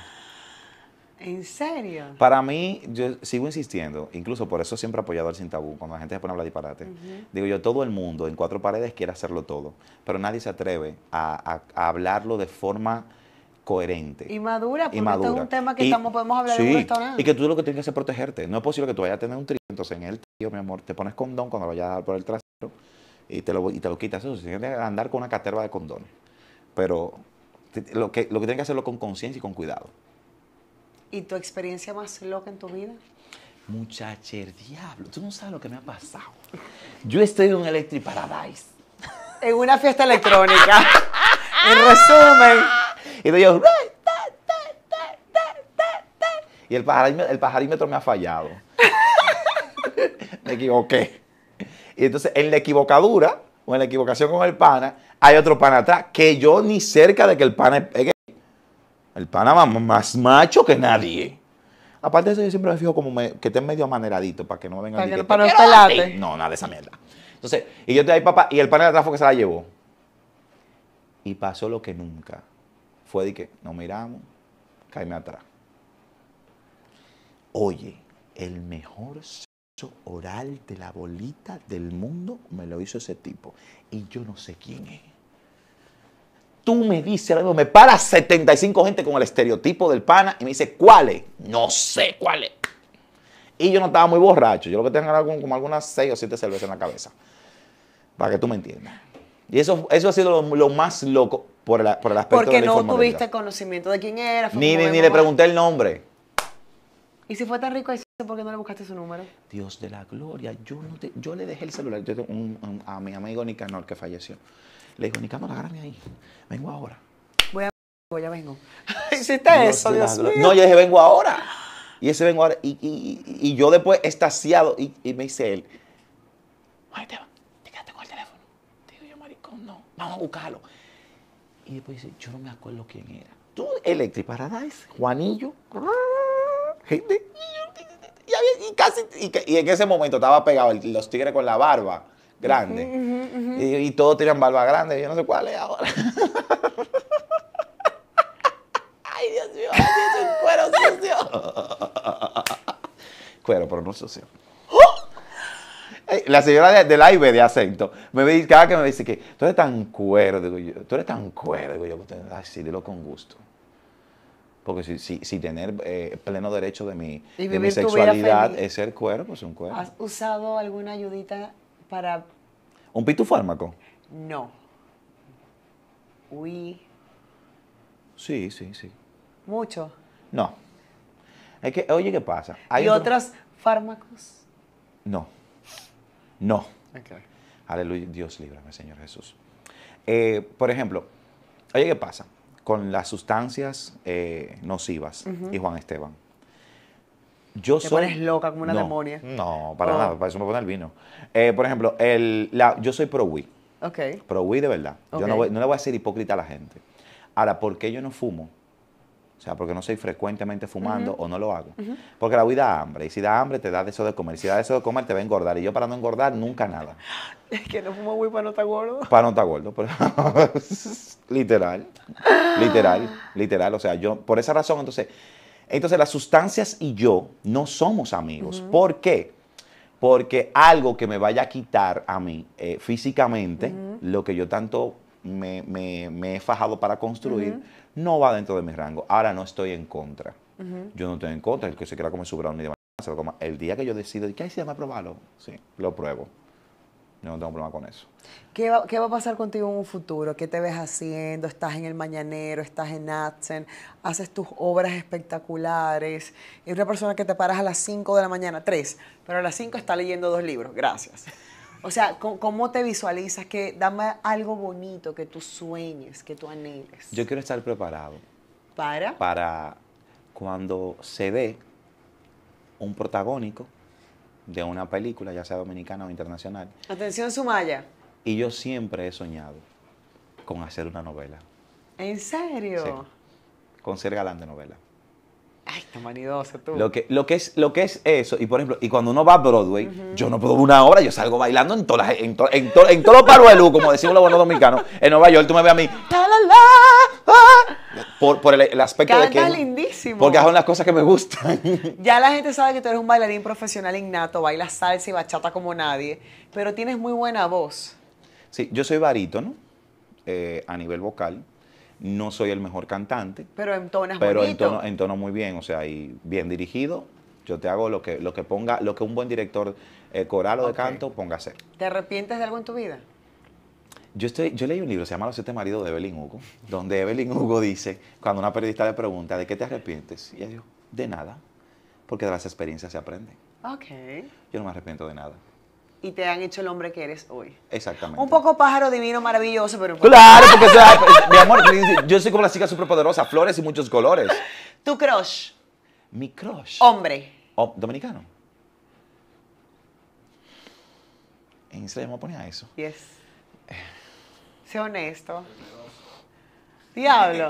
Speaker 1: ¿En serio?
Speaker 2: Para mí, yo sigo insistiendo, incluso por eso siempre he apoyado al Sin Tabú, cuando la gente se pone a hablar disparate. Digo yo, todo el mundo en cuatro paredes quiere hacerlo todo, pero nadie se atreve a, hablarlo de forma coherente.
Speaker 1: Y madura, porque y es un tema que estamos, podemos hablar de en un restaurante. Y que
Speaker 2: tú lo que tienes que hacer es protegerte. No es posible que tú vayas a tener un trío, entonces en el tío, mi amor, te pones condón cuando lo vayas a dar por el trasero y te lo, y te lo quitas. Eso tiene que andar con una caterva de condones. Pero lo que, lo que tienes que hacerlo con conciencia y con cuidado.
Speaker 1: ¿Y tu experiencia más loca en tu vida?
Speaker 2: Muchacher, diablo, tú no sabes lo que me ha pasado. Yo estoy en un Electric Paradise.
Speaker 1: En una fiesta electrónica. en resumen.
Speaker 2: Y yo, y el, pajarímetro, el pajarímetro me ha fallado. me equivoqué. Y entonces, en la equivocadura o en la equivocación con el pana, hay otro pana atrás, que yo ni cerca de que el pana es El pana va más macho que nadie. Aparte de eso, yo siempre me fijo como que esté medio amaneradito para que no me vengan que, para el no, no, nada de esa mierda. Entonces, y yo te ahí, papá, y el pana de atrás fue que se la llevó. Y pasó lo que nunca. Fue de que nos miramos, caíme atrás. Oye, el mejor oral de la bolita del mundo me lo hizo ese tipo. Y yo no sé quién es. Tú me dices me para 75 gente con el estereotipo del pana y me dice, ¿cuál es? No sé cuál es. Y yo no estaba muy borracho. Yo lo que tengo era como algunas 6 o 7 cervezas en la cabeza. Para que tú me entiendas. Y eso, eso ha sido lo, más loco por, la, el aspecto de la no tuviste
Speaker 1: conocimiento de quién era. Ni, ni, ni le pregunté el nombre. ¿Y si fue tan rico eso? ¿Por qué no le buscaste su número?
Speaker 2: Dios de la gloria, yo, no te, yo le dejé el celular a mi amigo Nicanor que falleció. Le dijo, Nicanor, agárrame ahí, vengo ahora.
Speaker 1: Voy a... Voy, ya vengo. Hiciste eso, Dios No, yo
Speaker 2: dije, vengo ahora. Y ese vengo ahora. Y, yo después extasiado, y, me dice él, Ay, te quedaste con el teléfono. Te digo yo, maricón, no, vamos a buscarlo. Y después dice, yo no me acuerdo quién era. Tú, Electric Paradise, Juanillo, gente y, en ese momento estaba pegado los tigres con la barba grande. Y, todos tenían barba grande. Yo no sé cuál es ahora. ay, Dios mío, un cuero sucio. cuero, pero no sucio. Eh, la señora del aire de acento, me cada que me dice que tú eres tan cuero, digo yo, tú eres tan cuero, digo yo, así, sí, dilo con gusto. Porque si, tener eh, pleno derecho de mi, sexualidad es ser cuerpo, es un cuerpo. ¿Has
Speaker 1: usado alguna ayudita para...?
Speaker 2: ¿Un pitufármaco?
Speaker 1: No. Uy.
Speaker 2: Sí, sí, sí. ¿Mucho? No. Es que, oye, ¿qué pasa? ¿Hay ¿Y otros
Speaker 1: fármacos?
Speaker 2: No. No. Aleluya, Dios líbrame, Señor Jesús. Eh, por ejemplo, oye, ¿qué pasa? con las sustancias eh, nocivas y Juan Esteban. Yo Te soy, pones loca como una demonia. No, para oh. nada, para eso me pone el vino. Eh, por ejemplo, el, la, yo soy pro-Wii. Okay. Pro-Wii de verdad. Yo no, voy, no le voy a ser hipócrita a la gente. Ahora, ¿por qué yo no fumo? O sea, porque no soy frecuentemente fumando o no lo hago. Porque la vida da hambre. Y si da hambre, te da de eso de comer. Si da eso de comer, te va a engordar. Y yo para no engordar, nunca nada.
Speaker 1: Es que no fumo muy para no estar gordo.
Speaker 2: Para no estar gordo. literal. Literal. Literal. O sea, yo, por esa razón, entonces, entonces las sustancias y yo no somos amigos. ¿Por qué? Porque algo que me vaya a quitar a mí eh, físicamente, lo que yo tanto me, he fajado para construir, no va dentro de mi rango. Ahora no estoy en contra. Yo no estoy en contra, el que se quiera comer su ni de mañana se lo coma. El día que yo decido, ¿qué hay si a probarlo? Sí, lo pruebo. no tengo problema con eso.
Speaker 1: ¿Qué va, a pasar contigo en un futuro? ¿Qué te ves haciendo? ¿Estás en El Mañanero? ¿Estás en Adsen? ¿Haces tus obras espectaculares? Es una persona que te paras a las 5 de la mañana, 3, pero a las 5 está leyendo dos libros. Gracias. O sea, ¿cómo te visualizas? Que dame algo bonito que tú sueñes, que tú anheles.
Speaker 2: Yo quiero estar preparado. ¿Para? Para cuando se ve un protagónico de una película, ya sea dominicana o internacional.
Speaker 1: Atención, Sumaya.
Speaker 2: Y yo siempre he soñado con hacer una novela.
Speaker 1: ¿En serio?
Speaker 2: con ser galán de novela. Ay, tan manidoso tú. Lo que, lo, que es, eso, y por ejemplo, y cuando uno va a Broadway, yo no puedo una obra, yo salgo bailando en todas en, en, todos los paruelú, como decimos los buenos dominicanos. En Nueva York tú me ves a mí, ah", por, el, aspecto de que...
Speaker 1: lindísimo. Porque son
Speaker 2: las cosas que me gustan.
Speaker 1: Ya la gente sabe que tú eres un bailarín profesional innato, bailas salsa y bachata como nadie, pero tienes muy buena voz.
Speaker 2: Sí, yo soy barítono eh, a nivel vocal no soy el mejor cantante.
Speaker 1: Pero en pero bonito.
Speaker 2: Pero en muy bien, o sea, y bien dirigido. Yo te hago lo que, lo que ponga, lo que un buen director eh, coral o de canto ponga a hacer.
Speaker 1: ¿Te arrepientes de algo en tu vida?
Speaker 2: Yo, estoy, yo leí un libro, se llama Los siete maridos de Evelyn Hugo, donde Evelyn Hugo dice, cuando una periodista le pregunta, ¿de qué te arrepientes? Y ella dijo, de nada, porque de las experiencias se aprende. Ok. Yo no me arrepiento de nada
Speaker 1: y te han hecho el hombre que eres hoy. Exactamente. Un poco pájaro divino, maravilloso, pero... Pues claro, porque
Speaker 2: eh, mi amor, yo soy como la chica superpoderosa, flores y muchos colores.
Speaker 1: ¿Tu crush?
Speaker 2: Mi crush. Hombre. dominicano. En serio me ponía eso. Yes.
Speaker 1: Sé honesto. Diablo.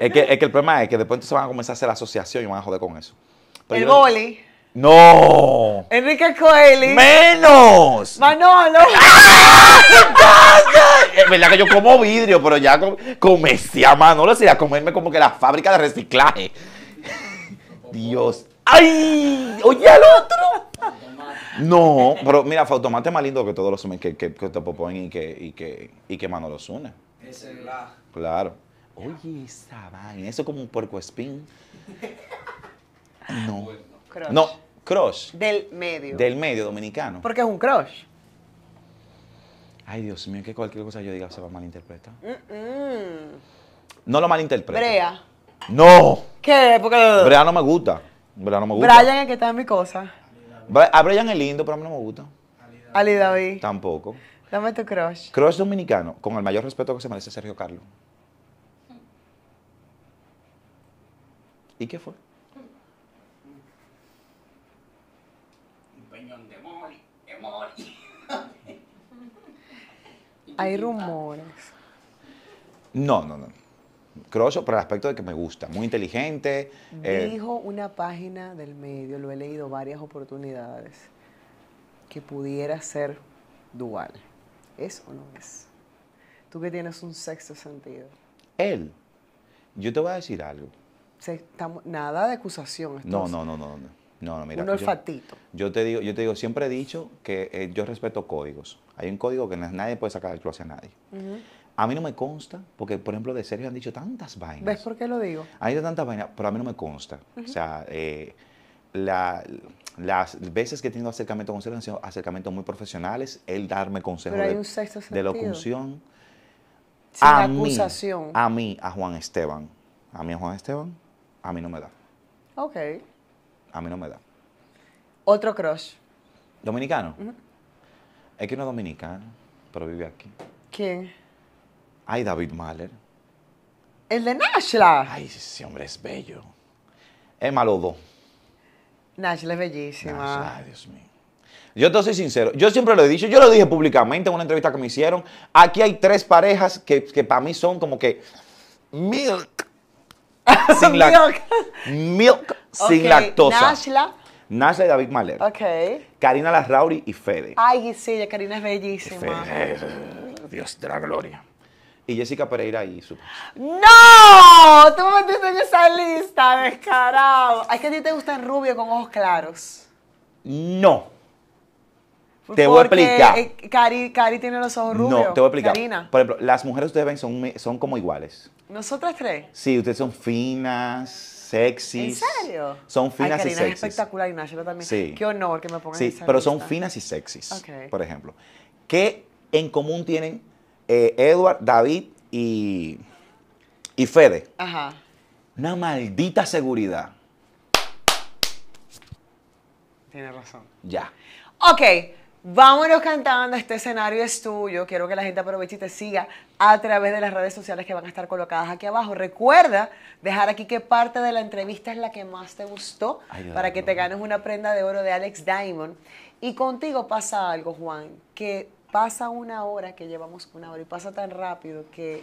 Speaker 2: es, que, el problema es que después entonces van a comenzar a hacer asociación y van a joder con eso. el boli. No.
Speaker 1: Enrique Coeli. Menos. Manolo. ¡Ah!
Speaker 2: ¿Qué Es verdad que yo como vidrio, pero ya com comencé a Manolo, sería comerme como que la fábrica de reciclaje. Dios. ¡Ay! ¡Oye el otro! No, pero mira, Fautomate es más lindo que todos los que, te proponen y que, y que, y que Manolo une. Es la. Claro. Oye, esa vaina, eso como un puerco espín. No. No, Crush. Del
Speaker 1: medio. Del
Speaker 2: medio dominicano. Porque es un crush. Ay, Dios mío, que cualquier cosa yo diga se va a malinterpretar. No lo malinterpreto. Brea. No. ¿Qué? Porque... Brea no me gusta. Brea no me gusta.
Speaker 1: Brian es que está en mi cosa.
Speaker 2: A Brian es lindo, pero a mí no me gusta. Ali David. Tampoco. Dame tu crush. Crush dominicano, con el mayor respeto que se merece Sergio Carlos. ¿Y qué fue?
Speaker 1: Hay rumores.
Speaker 2: No, no, no. Croso, por el aspecto de que me gusta, muy inteligente. Eh, Dijo
Speaker 1: una página del medio, lo he leído varias oportunidades, que pudiera ser dual. ¿Es o no es? Tú que tienes un sexto sentido.
Speaker 2: Él. Yo te voy a decir algo.
Speaker 1: nada de acusación. No, no,
Speaker 2: no, no. no. No, no, mira. Un olfatito. Yo, te digo, yo te digo, siempre he dicho que eh, yo respeto códigos. Hay un código que nadie puede sacar el culo a nadie. A mí no me consta, porque por ejemplo de Sergio han dicho tantas vainas. ¿Ves
Speaker 1: por qué lo digo?
Speaker 2: Han dicho tantas vainas, pero a mí no me consta. O sea, eh, las veces que he tenido acercamiento con Sergio han sido acercamientos muy profesionales, él darme consejos de, de, locución.
Speaker 1: Sin a acusación. Mí,
Speaker 2: a mí, a Juan Esteban. A mí a Juan Esteban, a mí no me da. Ok. A mí no me da.
Speaker 1: Otro crush.
Speaker 2: ¿Dominicano? Es que uno es dominicano, pero vive aquí. ¿Quién? Ay, David Mahler.
Speaker 1: ¿El de Nashla? Ay,
Speaker 2: ese hombre es bello. Es malodo. dos.
Speaker 1: Nashla es bellísima.
Speaker 2: ay, Dios mío. Yo te soy sincero, yo siempre lo he dicho, yo lo dije públicamente en una entrevista que me hicieron. Aquí hay tres parejas que, que para mí son como que milk. Sin la, milk. Milk sin lactosa. Nashla. Nashla y David Maler. Ok. Karina Larrauri y Fede.
Speaker 1: Ay, sí, Karina es bellísima. Fede,
Speaker 2: Dios de la gloria. Y Jessica Pereira y su...
Speaker 1: ¡No! Tú me metiste en esa lista, descarado. ¿Es que a ti te gustan rubios con ojos claros?
Speaker 2: No. Te voy a explicar. Eh,
Speaker 1: Cari, Cari, tiene los ojos rubios. No, te voy a explicar. Por
Speaker 2: ejemplo, las mujeres ustedes ven son, son como iguales.
Speaker 1: ¿Nosotras tres?
Speaker 2: Sí, ustedes son finas Sexy. ¿En
Speaker 1: serio? Son finas Ay, Karina, y sexys. Es espectacular y también. Sí. Qué honor que me pongan Sí, pero son finas y
Speaker 2: sexys, por ejemplo. ¿Qué en común tienen eh, Edward, David y, y Fede? Ajá. Una maldita seguridad. Tienes razón. Ya.
Speaker 1: Ok. Vámonos cantando, este escenario es tuyo. Quiero que la gente aproveche y te siga a través de las redes sociales que van a estar colocadas aquí abajo. Recuerda dejar aquí qué parte de la entrevista es la que más te gustó para que te ganes una prenda de oro de Alex Diamond. Y contigo pasa algo, Juan, que pasa una hora, que llevamos una hora, y pasa tan rápido que...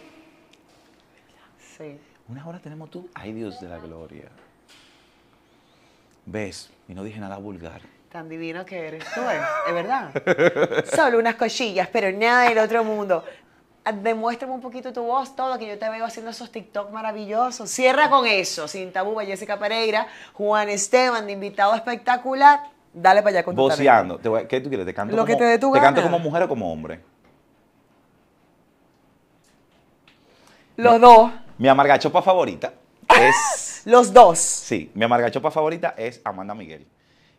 Speaker 1: Sí.
Speaker 2: Una hora tenemos tú. Ay, Dios de la gloria. ¿Ves? Y no dije nada vulgar.
Speaker 1: Tan divino que eres tú, ¿eh? es, verdad. Solo unas cosillas, pero nada del otro mundo. Ah, demuéstrame un poquito tu voz, todo, que yo te veo haciendo esos TikTok maravillosos. Cierra con eso, sin tabú, Jessica Pereira, Juan Esteban, de invitado espectacular. Dale para allá con Voceando.
Speaker 2: ¿Qué tú quieres? ¿Te canto, como, que canto como mujer o como hombre? Los dos. Mi amargachopa favorita es... Los dos. Sí, mi amargachopa favorita es Amanda Miguel.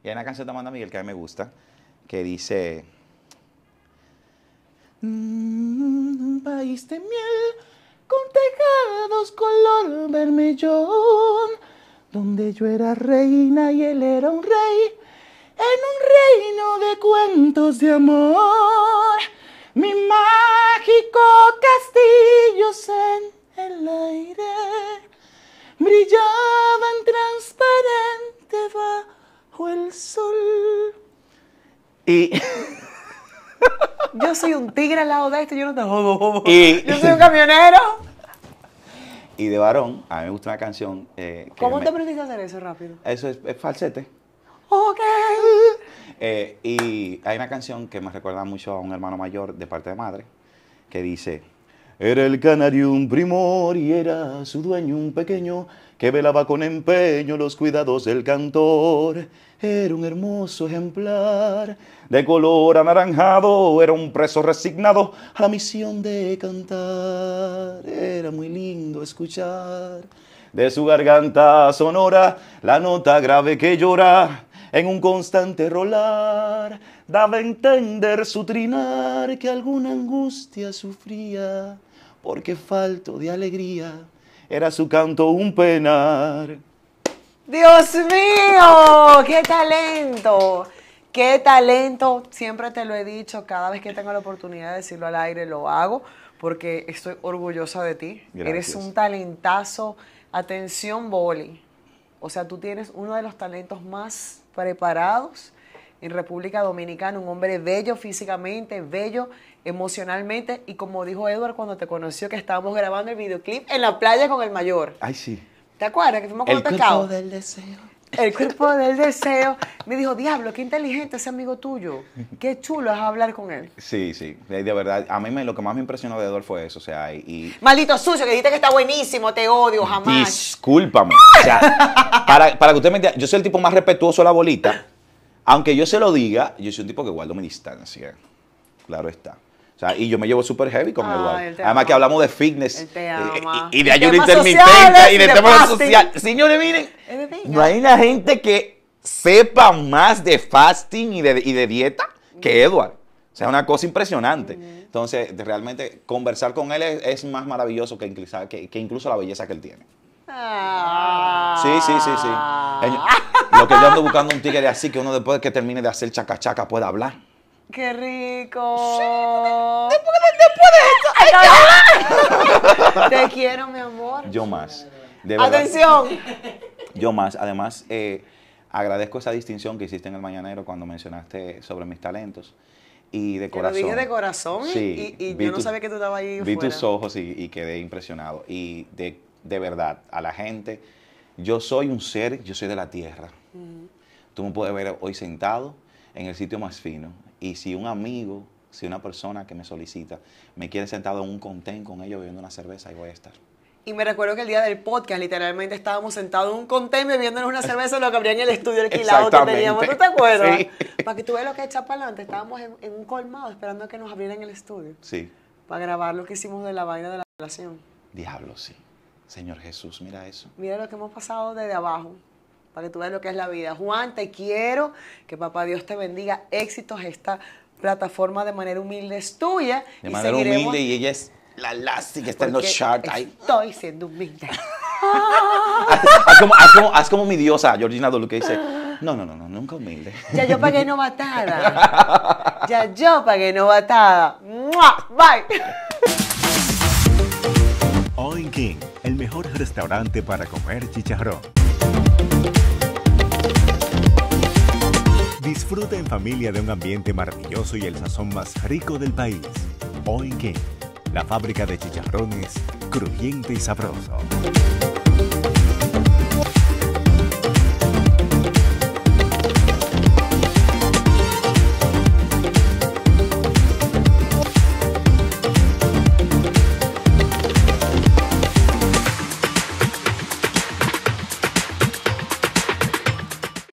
Speaker 2: Y hay una canción de Amanda Miguel que a mí me gusta, que dice...
Speaker 1: un mm, país de miel con tejados color
Speaker 2: vermellón, donde yo era reina y él era un rey, en un reino de cuentos de amor. Mi mágico castillo en el aire
Speaker 1: brillaban transparente va o el sol. Y. yo soy un tigre al lado de este, yo no te jodo. Y... Yo soy un camionero.
Speaker 2: Y de varón, a mí me gusta una canción. Eh, ¿Cómo te
Speaker 1: aprendiste a hacer eso rápido?
Speaker 2: Eso es, falsete. Ok. Eh, y hay una canción que me recuerda mucho a un hermano mayor de parte de madre que dice era el canario un primor y era su dueño un pequeño que velaba con empeño los cuidados del cantor. Era un hermoso ejemplar de color anaranjado, era un preso resignado a la misión de cantar. Era muy lindo escuchar de su garganta sonora la nota grave que llora en un constante rolar, daba a entender su trinar que alguna angustia sufría, porque falto de alegría era su canto un penar.
Speaker 1: Dios mío, qué talento, qué talento. Siempre te lo he dicho, cada vez que tengo la oportunidad de decirlo al aire lo hago, porque estoy orgullosa de ti. Eres un talentazo. Atención, Boli. O sea, tú tienes uno de los talentos más preparados en República Dominicana, un hombre bello físicamente, bello emocionalmente y como dijo Edward cuando te conoció que estábamos grabando el videoclip en la playa con el mayor. Ay, sí. ¿Te acuerdas que fuimos con el, el del deseo el cuerpo del deseo, me dijo, diablo, qué inteligente ese amigo tuyo, qué chulo es hablar con él.
Speaker 2: Sí, sí, de verdad, a mí lo que más me impresionó de Edward fue eso, o sea, y...
Speaker 1: Maldito sucio, que dijiste que está buenísimo, te odio, jamás.
Speaker 2: Discúlpame, para, para que usted me entienda, yo soy el tipo más respetuoso de la bolita, aunque yo se lo diga, yo soy un tipo que guardo mi distancia, claro está. O sea, y yo me llevo súper heavy con Eduardo. Además que hablamos de fitness eh, y, de ayuno intermitente y de, temas sociales. Señores, miren, no hay una gente que sepa más de fasting y de, dieta que mm. Eduardo. O sea, es una cosa impresionante. Mm. Entonces, realmente conversar con él es, más maravilloso que, incluso la belleza que él tiene. Ah. Sí, sí, sí, sí. Lo que yo ando buscando un tigre así que uno después de que termine de hacer chacachaca -chaca pueda hablar.
Speaker 1: ¡Qué rico! después, de esto. Te quiero, mi amor.
Speaker 2: Yo más. ¡Atención! Yo más. Además, eh, agradezco esa distinción que hiciste en el Mañanero cuando mencionaste sobre mis talentos. Y de corazón. Lo dije de corazón y, yo no sabía
Speaker 1: que tú estabas ahí. Vi tus
Speaker 2: ojos y, quedé impresionado. Y de, verdad, a la gente, yo soy un ser, yo soy de la tierra. Mm. Tú me puedes ver hoy sentado, en el sitio más fino. Y si un amigo, si una persona que me solicita, me quiere sentado en un contén con ellos bebiendo una cerveza, ahí voy a estar.
Speaker 1: Y me recuerdo que el día del podcast, literalmente estábamos sentados en un contén bebiéndonos una cerveza, lo que habría en el estudio alquilado que teníamos. ¿Tú te acuerdas? Para que tú veas lo que hecho para adelante. Estábamos en, un colmado esperando a que nos abrieran el estudio. Sí. Para grabar lo que hicimos de la vaina de la relación.
Speaker 2: Diablo, sí. Señor Jesús, mira eso.
Speaker 1: Mira lo que hemos pasado desde abajo para que tú veas lo que es la vida. Juan, te quiero, que papá Dios te bendiga, éxitos esta plataforma de manera humilde es tuya. De y manera humilde y
Speaker 2: ella es la lasti que está en los charts.
Speaker 1: Estoy siendo humilde.
Speaker 2: haz, como, como, mi diosa, Georgina lo que dice, no, no, no, no, nunca humilde. Ya
Speaker 1: yo pagué no batada. Ya yo pagué no batada. Bye.
Speaker 2: All King, el mejor restaurante para comer chicharrón. Disfruta en familia de un ambiente maravilloso y el sazón más rico del país. Hoy que la fábrica de chicharrones crujiente y sabroso.